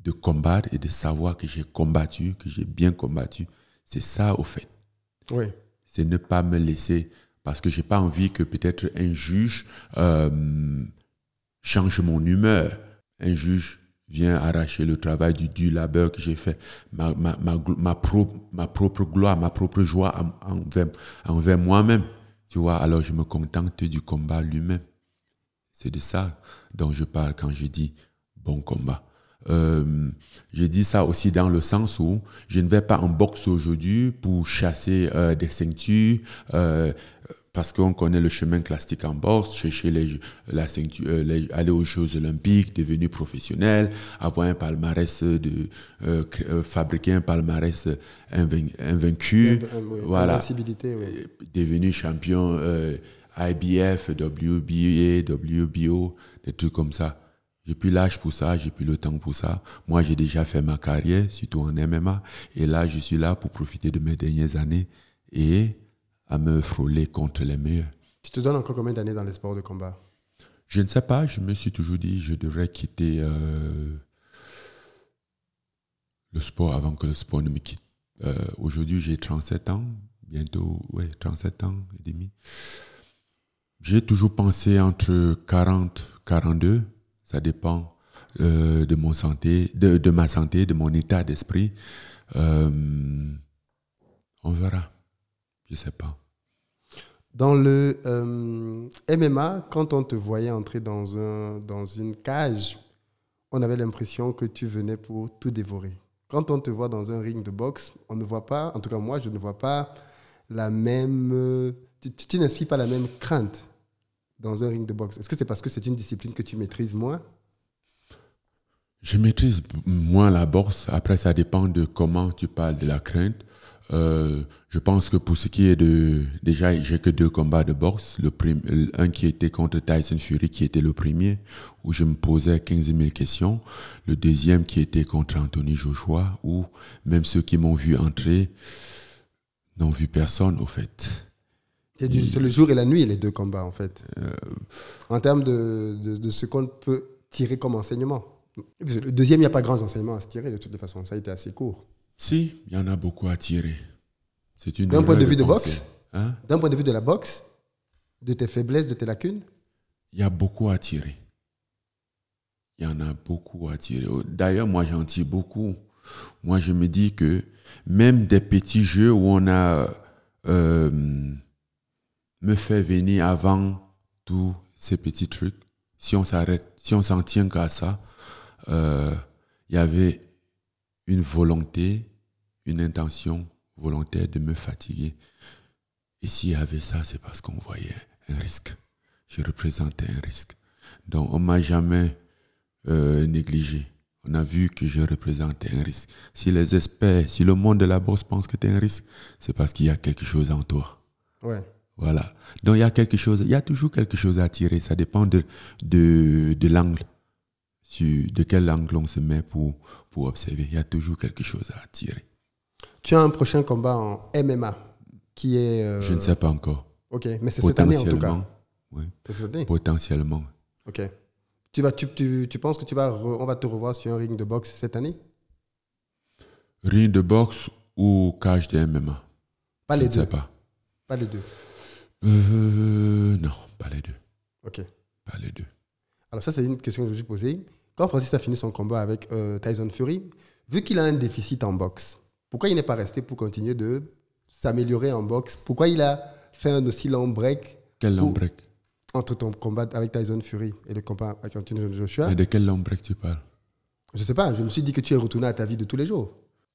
S1: de combattre et de savoir que j'ai combattu, que j'ai bien combattu, c'est ça au fait. Oui. C'est ne pas me laisser parce que j'ai pas envie que peut-être un juge euh, change mon humeur. Un juge vient arracher le travail du, du labeur que j'ai fait, ma, propre, ma propre gloire, ma propre joie envers, envers moi-même. Tu vois, alors je me contente du combat lui-même. C'est de ça dont je parle quand je dis bon combat. Je euh, j'ai dit ça aussi dans le sens où je ne vais pas en boxe aujourd'hui pour chasser euh, des ceintures, euh, parce qu'on connaît le chemin classique en boxe, chercher les, la ceinture, aller aux Jeux olympiques, devenir professionnel, avoir un palmarès, de, fabriquer un palmarès invaincu, voilà, devenir champion IBF, WBA, WBO, des trucs comme ça. J'ai plus l'âge pour ça, j'ai plus le temps pour ça. Moi, j'ai déjà fait ma carrière, surtout en MMA. Et là, je suis là pour profiter de mes dernières années et à me frôler contre les meilleurs. Tu te donnes
S2: encore combien d'années dans les sports de combat
S1: Je ne sais pas. Je me suis toujours dit je devrais quitter euh, le sport avant que le sport ne me quitte. Euh, aujourd'hui, j'ai 37 ans, bientôt, ouais, 37 ans et demi. J'ai toujours pensé entre 40 et 42 ça dépend euh, de, mon santé, de, ma santé, de mon état d'esprit. Euh, on verra. Je ne sais pas.
S2: Dans le euh, MMA, quand on te voyait entrer dans, un, dans une cage, on avait l'impression que tu venais pour tout dévorer. Quand on te voit dans un ring de boxe, on ne voit pas, en tout cas moi, je ne vois pas la même... Tu, tu, pas la même crainte dans un ring de boxe Est-ce que c'est parce que c'est une discipline que tu maîtrises moins
S1: Je maîtrise moins la boxe. Après, ça dépend de comment tu parles de la crainte. Euh, je pense que pour ce qui est de... Déjà, j'ai que deux combats de boxe. Le premier, un qui était contre Tyson Fury, qui était le premier, où je me posais 15 000 questions. Le deuxième qui était contre Anthony Joshua, où même ceux qui m'ont vu entrer n'ont vu personne, au fait.
S2: C'est le jour et la nuit, les deux combats, en fait. Euh. En termes de, ce qu'on peut tirer comme enseignement. Le deuxième, il n'y a pas grand enseignement à se tirer, de toute façon, Ça a été assez court.
S1: Si, il y en a beaucoup à tirer. C'est une D'un point de vue de, boxe hein?
S2: D'un point de vue de la boxe De tes faiblesses, de tes lacunes
S1: Il y a beaucoup à tirer. Il y en a beaucoup à tirer. Oh, d'ailleurs, moi, j'en tire beaucoup. Moi, je me dis que même des petits jeux où on a. Euh, me fait venir avant tous ces petits trucs. Si on s'arrête, si on s'en tient qu'à ça, euh, il y avait une volonté, une intention volontaire de me fatiguer. Et s'il y avait ça, c'est parce qu'on voyait un risque. Je représentais un risque. Donc on m'a jamais euh, négligé. On a vu que je représentais un risque. Si les experts, si le monde de la bourse pense que tu es un risque, c'est parce qu'il y a quelque chose en toi. Ouais. Voilà. Donc il y a quelque chose, il y a toujours quelque chose à tirer. Ça dépend de, de, l'angle, de quel angle on se met pour, pour observer. Il y a toujours quelque chose à tirer.
S2: Tu as un prochain combat en MMA qui est. Euh, Je ne sais pas encore. Ok, mais c'est cette année en tout cas. Oui.
S1: Potentiellement.
S2: Ok. Tu, vas, tu, tu, penses que tu vas on va te revoir sur un ring de boxe cette année
S1: Ring de boxe ou cage de MMA Pas les Je deux. Ne sais pas. Pas les deux euh, Non, pas les deux. Ok. Pas les deux.
S2: Alors, ça, c'est une question que je me suis posée. Quand Francis a fini son combat avec euh, Tyson Fury, vu qu'il a un déficit en boxe, pourquoi il n'est pas resté pour continuer de s'améliorer en boxe Pourquoi il a fait un aussi long break Quel long break Entre ton combat avec Tyson Fury et le combat avec Anthony Joshua. Et de
S1: quel long break tu parles
S2: Je ne sais pas, je me suis dit que tu es retourné à ta vie de tous les jours.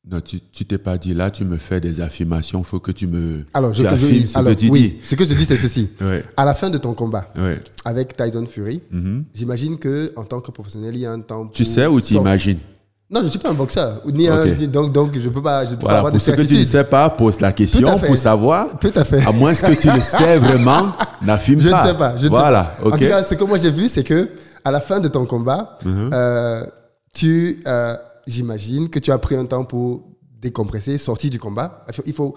S1: Non, tu t'es pas dit là, tu me fais des affirmations, faut que tu me. Alors, je, affirmes ce oui, Ce que je dis, c'est ceci.
S2: À la fin de ton combat avec Tyson Fury, mhm. j'imagine que en tant que professionnel, il y a un temps. Tu sais ou tu imagines non, je ne suis pas un boxeur. donc, donc, je ne peux pas, avoir pour ce que tu ne sais
S1: pas, pose la question pour savoir. Tout à fait. À moins que tu le sais vraiment, n'affirme pas. Je ne sais pas. Je voilà. En tout cas, ce
S2: que moi j'ai vu, c'est que à la fin de ton combat, uh-huh. euh, tu euh, j'imagine que tu as pris un temps pour décompresser, sortir du combat. Il faut,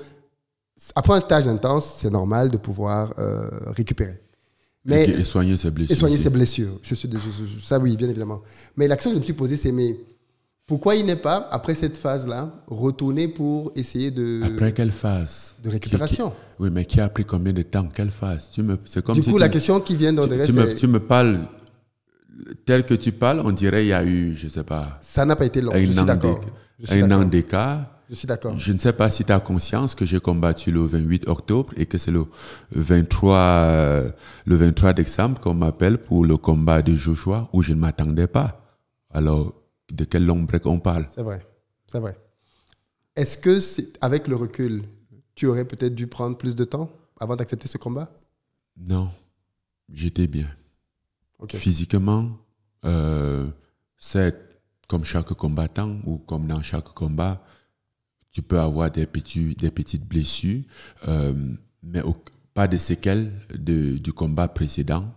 S2: après un stage intense, c'est normal de pouvoir euh, récupérer.
S1: Mais, et, soigner ses blessures. Et soigner ses blessures.
S2: Je suis ça, oui, bien évidemment. Mais l'action que je me suis posée, c'est mais pourquoi il n'est pas, après cette phase-là, retourné pour essayer de. Après
S1: quelle phase De récupération. oui, mais qui a pris combien de temps Quelle phase tu me, comme Du coup, la question qui vient dans tu, me, tu me parles tel que tu parles, on dirait qu'il y a eu, je ne sais pas.
S2: Ça n'a pas été long, un je suis d'accord.
S1: an d'écart. Je suis d'accord. Je ne sais pas si tu as conscience que j'ai combattu le 28 octobre et que c'est le 23, euh, le 23 décembre qu'on m'appelle pour le combat de Joshua où je ne m'attendais pas. Alors, de quel long break on parle
S2: C'est vrai, c'est vrai. Est-ce que, avec le recul, tu aurais peut-être dû prendre plus de temps avant d'accepter ce combat
S1: Non, j'étais bien. Physiquement, euh, c'est comme chaque combattant ou comme dans chaque combat, tu peux avoir des, petits, des petites blessures, euh, mais pas de séquelles de, du combat précédent.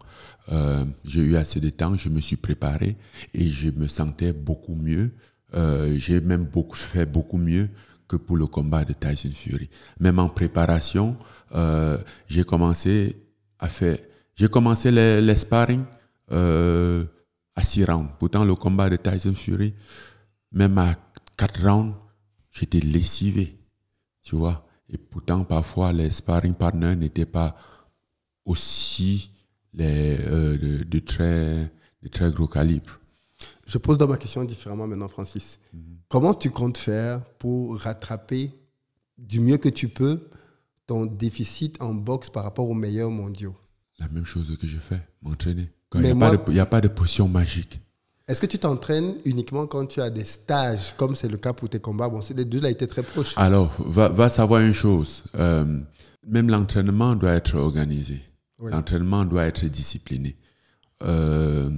S1: Euh, j'ai eu assez de temps, je me suis préparé et je me sentais beaucoup mieux. Euh, j'ai même beaucoup, fait beaucoup mieux que pour le combat de Tyson Fury. Même en préparation, euh, j'ai commencé à faire, j'ai commencé les, les sparring euh, à 6 rounds. Pourtant, le combat de Tyson Fury, même à 4 rounds, j'étais lessivé. Tu vois Et pourtant, parfois, les sparring partners n'étaient pas aussi les, euh, de, très, de très gros calibre.
S2: Je pose donc ma question différemment maintenant, Francis. Mhm. Comment tu comptes faire pour rattraper du mieux que tu peux ton déficit en boxe par rapport aux meilleurs mondiaux
S1: La même chose que je fais, m'entraîner il n'y a, a, pas de potion magique.
S2: Est-ce que tu t'entraînes uniquement quand tu as des stages, comme c'est le cas pour tes combats Bon, c'est les deux, là, étaient très proches. Alors,
S1: va, va savoir une chose. Euh, même l'entraînement doit être organisé. L'entraînement doit être discipliné. Euh,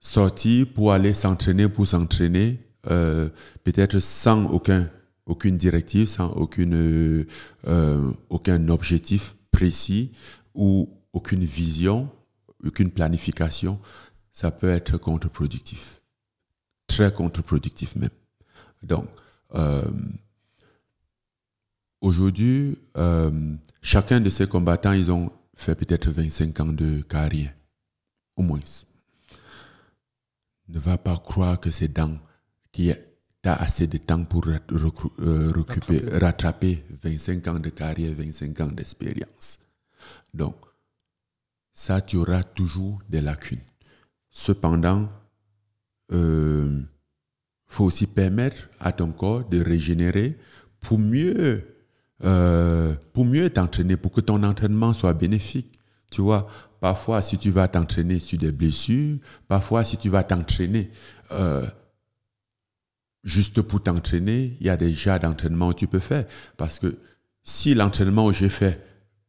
S1: sortir pour aller s'entraîner, pour s'entraîner, euh, peut-être sans aucun, aucune directive, sans aucune, aucun objectif précis ou aucune vision, aucune planification, ça peut être contre-productif. Très contre-productif même. Donc, euh, aujourd'hui, euh, chacun de ces combattants, ils ont fait peut-être 25 ans de carrière, au moins. Ne va pas croire que c'est dans qui a assez de temps pour euh, rattraper. rattraper 25 ans de carrière, 25 ans d'expérience. Donc, ça, tu auras toujours des lacunes. Cependant, il euh, faut aussi permettre à ton corps de régénérer pour mieux euh, mieux t'entraîner, pour que ton entraînement soit bénéfique. Tu vois, parfois, si tu vas t'entraîner sur des blessures, parfois, si tu vas t'entraîner euh, juste pour t'entraîner, il y a déjà d'entraînement que tu peux faire. Parce que si l'entraînement que j'ai fait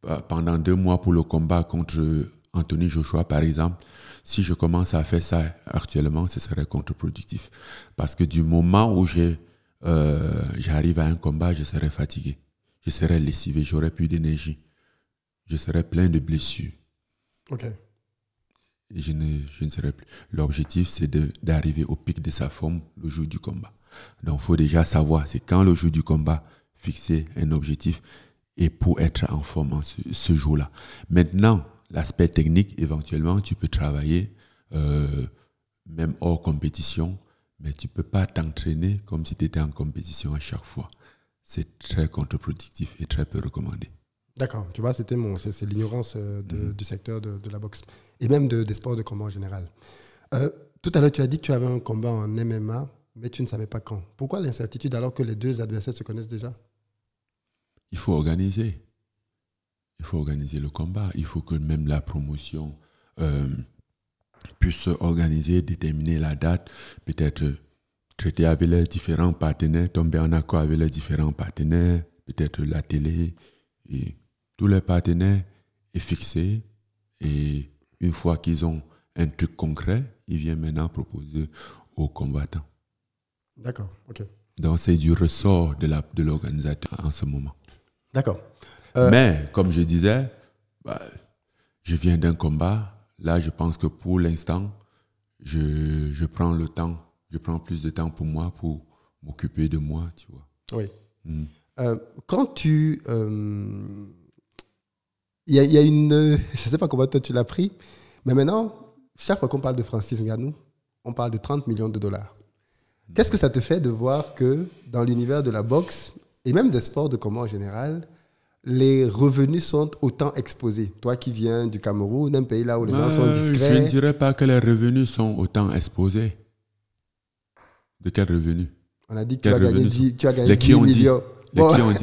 S1: euh, pendant deux mois pour le combat contre Anthony Joshua, par exemple, si je commence à faire ça actuellement, ce serait contre-productif. Parce que du moment où j'ai, euh, j'arrive à un combat, je serai fatigué, je serai lessivé, j'aurai plus d'énergie, je serai plein de blessures. Ok. je ne, je ne serai plus. L'objectif, c'est d'arriver au pic de sa forme le jour du combat. Donc, il faut déjà savoir, c'est quand le jour du combat, fixer un objectif et pour être en forme ce, jour-là. Maintenant, l'aspect technique, éventuellement, tu peux travailler euh, même hors compétition, mais tu ne peux pas t'entraîner comme si tu étais en compétition à chaque fois. C'est très contre-productif et très peu recommandé.
S2: D'accord, tu vois, c'était mon, c'est, l'ignorance euh, mm-hmm. du secteur de, la boxe et même de, des sports de combat en général. Euh, tout à l'heure, tu as dit que tu avais un combat en MMA, mais tu ne savais pas quand. Pourquoi l'incertitude alors que les deux adversaires se connaissent déjà
S1: il faut organiser. Il faut organiser le combat. Il faut que même la promotion euh, puisse organiser, déterminer la date, peut-être traiter avec les différents partenaires, tomber en accord avec les différents partenaires, peut-être la télé tous les partenaires est fixé. Et une fois qu'ils ont un truc concret, ils viennent maintenant proposer aux combattants. D'accord, ok. Donc c'est du ressort de l'organisateur en ce moment.
S2: D'accord. Euh, mais,
S1: comme je disais, bah, je viens d'un combat. Là, je pense que pour l'instant, je, prends le temps. Je prends plus de temps pour moi, pour m'occuper de moi, tu vois.
S2: Oui. Hmm. Euh, quand tu... Euh, il y, a, une... Je ne sais pas comment toi tu l'as pris, mais maintenant, chaque fois qu'on parle de Francis Ngannou, on parle de 30 millions de dollars. Qu'est-ce que ça te fait de voir que dans l'univers de la boxe, et même des sports de combat en général, les revenus sont autant exposés. Toi qui viens du Cameroun, d'un pays là où les gens sont discrets. Euh, je ne
S1: dirais pas que les revenus sont autant exposés. De quels revenus On a dit que tu as, gagné 10, millions. qui ont dit.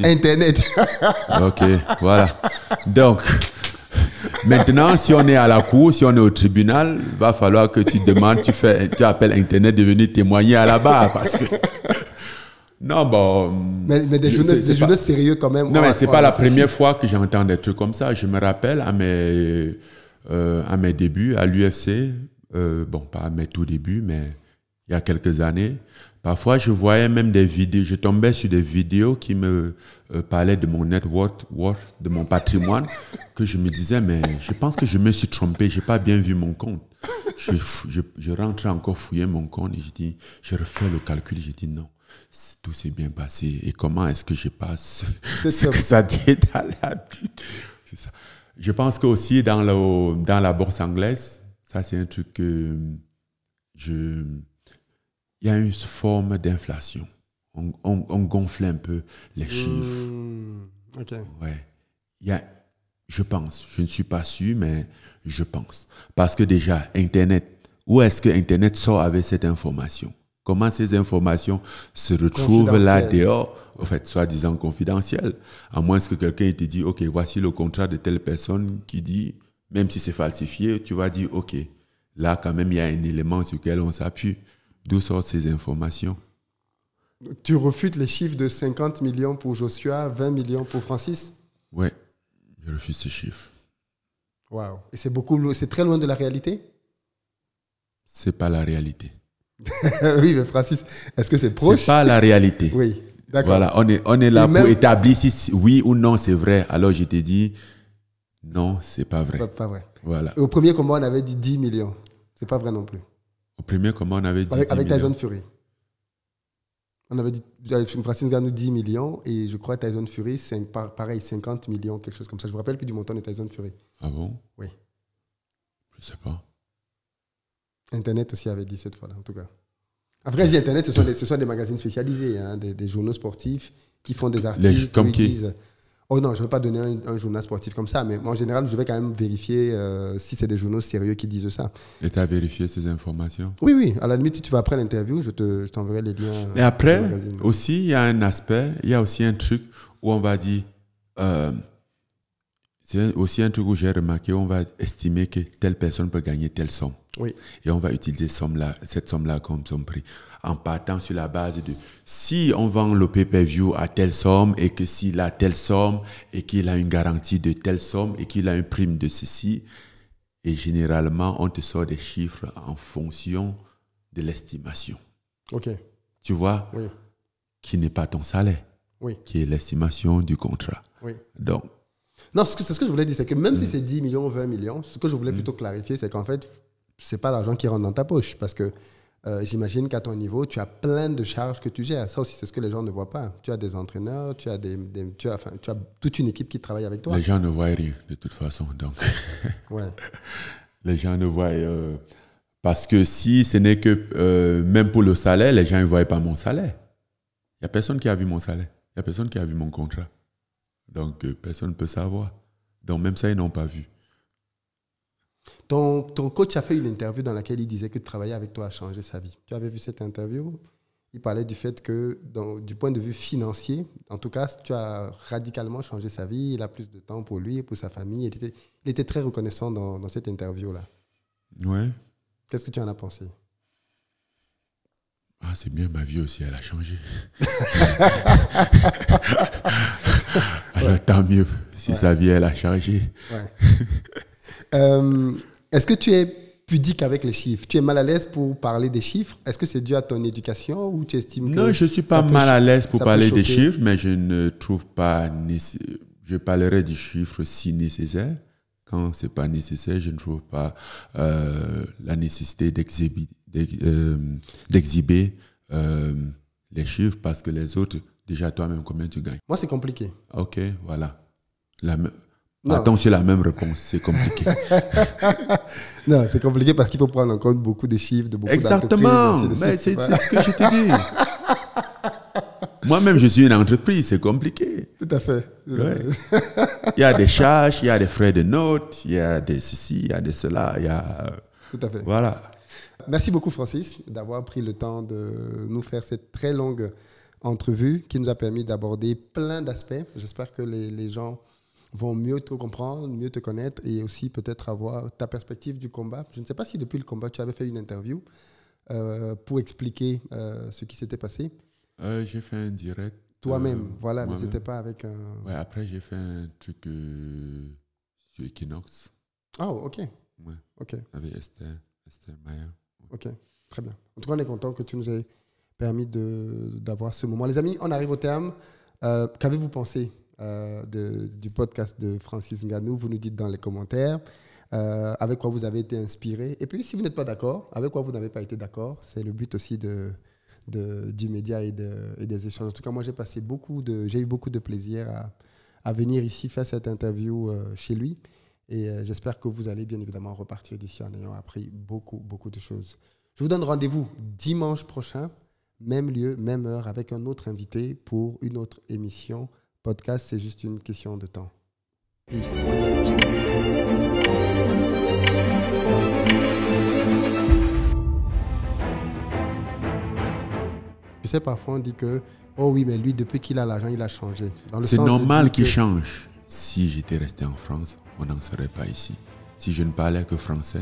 S1: Internet. ok, voilà. Donc, maintenant, si on est à la cour, si on est au tribunal, va falloir que tu demandes, tu, fais, tu appelles Internet de venir témoigner à la barre parce que non, bon.
S2: Mais, des journées, sérieux quand même. Non, mais c'est pas la première
S1: fois que j'entends des trucs comme ça. Je me rappelle à mes, euh, à mes débuts à l'UFC, euh, bon, pas à mes tout débuts, mais il y a quelques années, parfois je voyais même des vidéos, je tombais sur des vidéos qui me euh, parlaient de mon net worth, de mon patrimoine, que je me disais, mais je pense que je me suis trompé, j'ai pas bien vu mon compte. Je, rentrais encore fouiller mon compte et je dis, je refais le calcul, je dis non tout s'est bien passé et comment est-ce que je passe C'est ce que ça dit dans la ça. Je pense qu'aussi aussi dans, le, dans la bourse anglaise, ça c'est un truc que euh, je... Il y a une forme d'inflation. On, gonfle un peu les mmh.
S2: chiffres. ok.
S1: Ouais. Il y a, je pense, je ne suis pas sûr, mais je pense. Parce que déjà, Internet, où est-ce que Internet sort avec cette information Comment ces informations se retrouvent là dehors, en fait, soi-disant confidentielles, à moins que quelqu'un te dise, OK, voici le contrat de telle personne qui dit, même si c'est falsifié, tu vas dire, OK, là quand même, il y a un élément sur lequel on s'appuie. D'où sortent ces informations
S2: Tu refutes les chiffres de 50 millions pour Joshua, 20 millions pour Francis
S1: Oui, je refuse ces chiffres.
S2: Waouh, et c'est beaucoup, c'est très loin de la réalité
S1: C'est pas la réalité.
S2: oui, mais Francis, est-ce que c'est proche C'est pas la réalité. oui, d'accord. Voilà, on est, on est là pour établir
S1: si oui ou non c'est vrai. Alors je t'ai dit, non, c'est pas vrai. Pas, vrai. Voilà.
S2: au premier combat, on avait dit 10 millions. C'est pas vrai non plus.
S1: Au premier combat, on avait dit. Avec, avec Tyson
S2: Fury. On avait dit, Francis 10 millions et je crois Tyson Fury, C'est pareil, 50 millions, quelque chose comme ça. Je vous rappelle plus du montant de Tyson Fury.
S1: Ah bon Oui. Je sais pas.
S2: Internet aussi avait dit cette fois-là, en tout cas. Après, je dis Internet, ce sont des, ce sont des magazines spécialisés, hein, des, journaux sportifs qui font des articles. comme qui disent, Oh non, je ne veux pas donner un, journal sportif comme ça, mais en général, je vais quand même vérifier euh,
S1: si c'est des journaux sérieux qui disent ça. Et tu as vérifié ces informations Oui,
S2: oui. À la limite, tu vas après l'interview, je t'enverrai les liens. Mais après,
S1: aussi, il y a un aspect, il y a aussi un truc où on va dire euh, c'est aussi un truc où j'ai remarqué, on va estimer que telle personne peut gagner telle somme. Oui. Et on va utiliser somme -là, cette somme-là comme son prix. En partant sur la base de si on vend le pay-per-view à telle somme et que s'il a telle somme et qu'il a une garantie de telle somme et qu'il a une prime de ceci, et généralement, on te sort des chiffres en fonction de l'estimation. OK. Tu vois Oui. Qui n'est pas ton salaire. Oui. Qui est l'estimation du contrat. Oui.
S2: Donc, non, c'est ce que je voulais dire, c'est que même si mm. c'est 10 millions, 20 millions, ce que je voulais mm. plutôt clarifier, c'est qu'en fait, c'est pas l'argent qui rentre dans ta poche. Parce que euh, j'imagine qu'à ton niveau, tu as plein de charges que tu gères. Ça aussi, c'est ce que les gens ne voient pas. Tu as des entraîneurs, tu as, des, tu, as, tu as toute une équipe qui travaille avec toi. Les gens
S1: ne voient rien, de toute façon. Donc. ouais. Les gens ne voient. Euh, parce que si ce n'est que. Euh, même pour le salaire, les gens ne voient pas mon salaire. Il n'y a personne qui a vu mon salaire. Il n'y a personne qui a vu mon contrat. Donc, euh, personne ne peut savoir. Donc, même ça, ils n'ont pas vu.
S2: Ton, ton, coach a fait une interview dans laquelle il disait que travailler avec toi a changé sa vie. Tu avais vu cette interview Il parlait du fait que, du point de vue financier, en tout cas, tu as radicalement changé sa vie. Il a plus de temps pour lui et pour sa famille. Il était, très reconnaissant dans, cette interview-là. Ouais. Qu'est-ce que tu en as pensé
S1: ah, c'est bien, ma vie aussi, elle a changé. tant mieux si sa vie, elle a chargé.
S2: Est-ce que tu es pudique avec les chiffres Tu es mal à l'aise pour parler des chiffres Est-ce que c'est dû à ton éducation ou tu estimes que. Non, je ne suis pas mal à l'aise pour parler des chiffres,
S1: mais je ne trouve pas. Je parlerai des chiffres si nécessaire. Quand ce n'est pas nécessaire, je ne trouve pas euh, la nécessité euh, d'exhiber euh, les chiffres parce que les autres déjà toi-même combien tu gagnes Moi, c'est compliqué. Ok, voilà. La Attends, c'est la même réponse, c'est compliqué.
S2: non, c'est compliqué parce qu'il faut prendre en compte beaucoup de chiffres, de beaucoup Exactement, c'est ce que je te dis.
S1: Moi-même, je suis une entreprise, c'est compliqué. Tout
S2: à fait. il y a des
S1: charges, il y a des frais de notes, il y a des ceci, il y a des cela, il y a... Tout à fait. Voilà.
S2: Merci beaucoup, Francis, d'avoir pris le temps de nous faire cette très longue entrevue qui nous a permis d'aborder plein d'aspects. J'espère que les, gens vont mieux te comprendre, mieux te connaître et aussi peut-être avoir ta perspective du combat. Je ne sais pas si depuis le combat, tu avais fait une interview euh, pour expliquer euh, ce qui s'était passé.
S1: Euh, j'ai fait un direct. Toi-même, voilà, mais ce n'était pas avec un... Ouais, après j'ai fait un truc sur Equinox. Ah ok. Ouais, ok. Avec Esther, Esther Mayer.
S2: Ok, très bien. En tout cas, on est content que tu nous aies permis d'avoir ce moment. Les amis, on arrive au terme. Euh, qu'avez-vous pensé euh, de, du podcast de Francis Nganou Vous nous dites dans les commentaires euh, avec quoi vous avez été inspiré. Et puis, si vous n'êtes pas d'accord, avec quoi vous n'avez pas été d'accord, c'est le but aussi de, de du média et, de, et, des échanges. En tout cas, moi, j'ai passé beaucoup de, j'ai eu beaucoup de plaisir à, à, venir ici faire cette interview chez lui. Et j'espère que vous allez bien évidemment repartir d'ici en ayant appris beaucoup, beaucoup de choses. Je vous donne rendez-vous dimanche prochain même lieu, même heure, avec un autre invité pour une autre émission. Podcast, c'est juste une question de temps. Tu sais, parfois on dit que, oh oui, mais lui, depuis qu'il a l'argent, il a changé. C'est normal qu'il
S1: change. Si j'étais resté en France, on n'en serait pas ici. Si je ne parlais que français,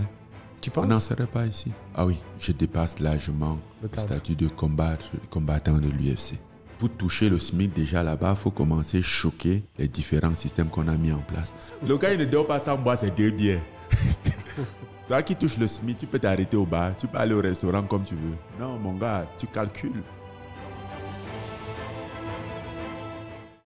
S1: tu ah penses On n'en serait pas ici. Ah oui, je dépasse largement le, statut de combattant de l'UFC. Pour toucher le SMIC déjà là-bas, il faut commencer à choquer les différents systèmes qu'on a mis en place. Le gars, il ne dort pas sans boire ses deux bières. Toi qui touches le SMIC, tu peux t'arrêter au bar, tu peux aller au restaurant comme tu veux. Non, mon gars, tu calcules.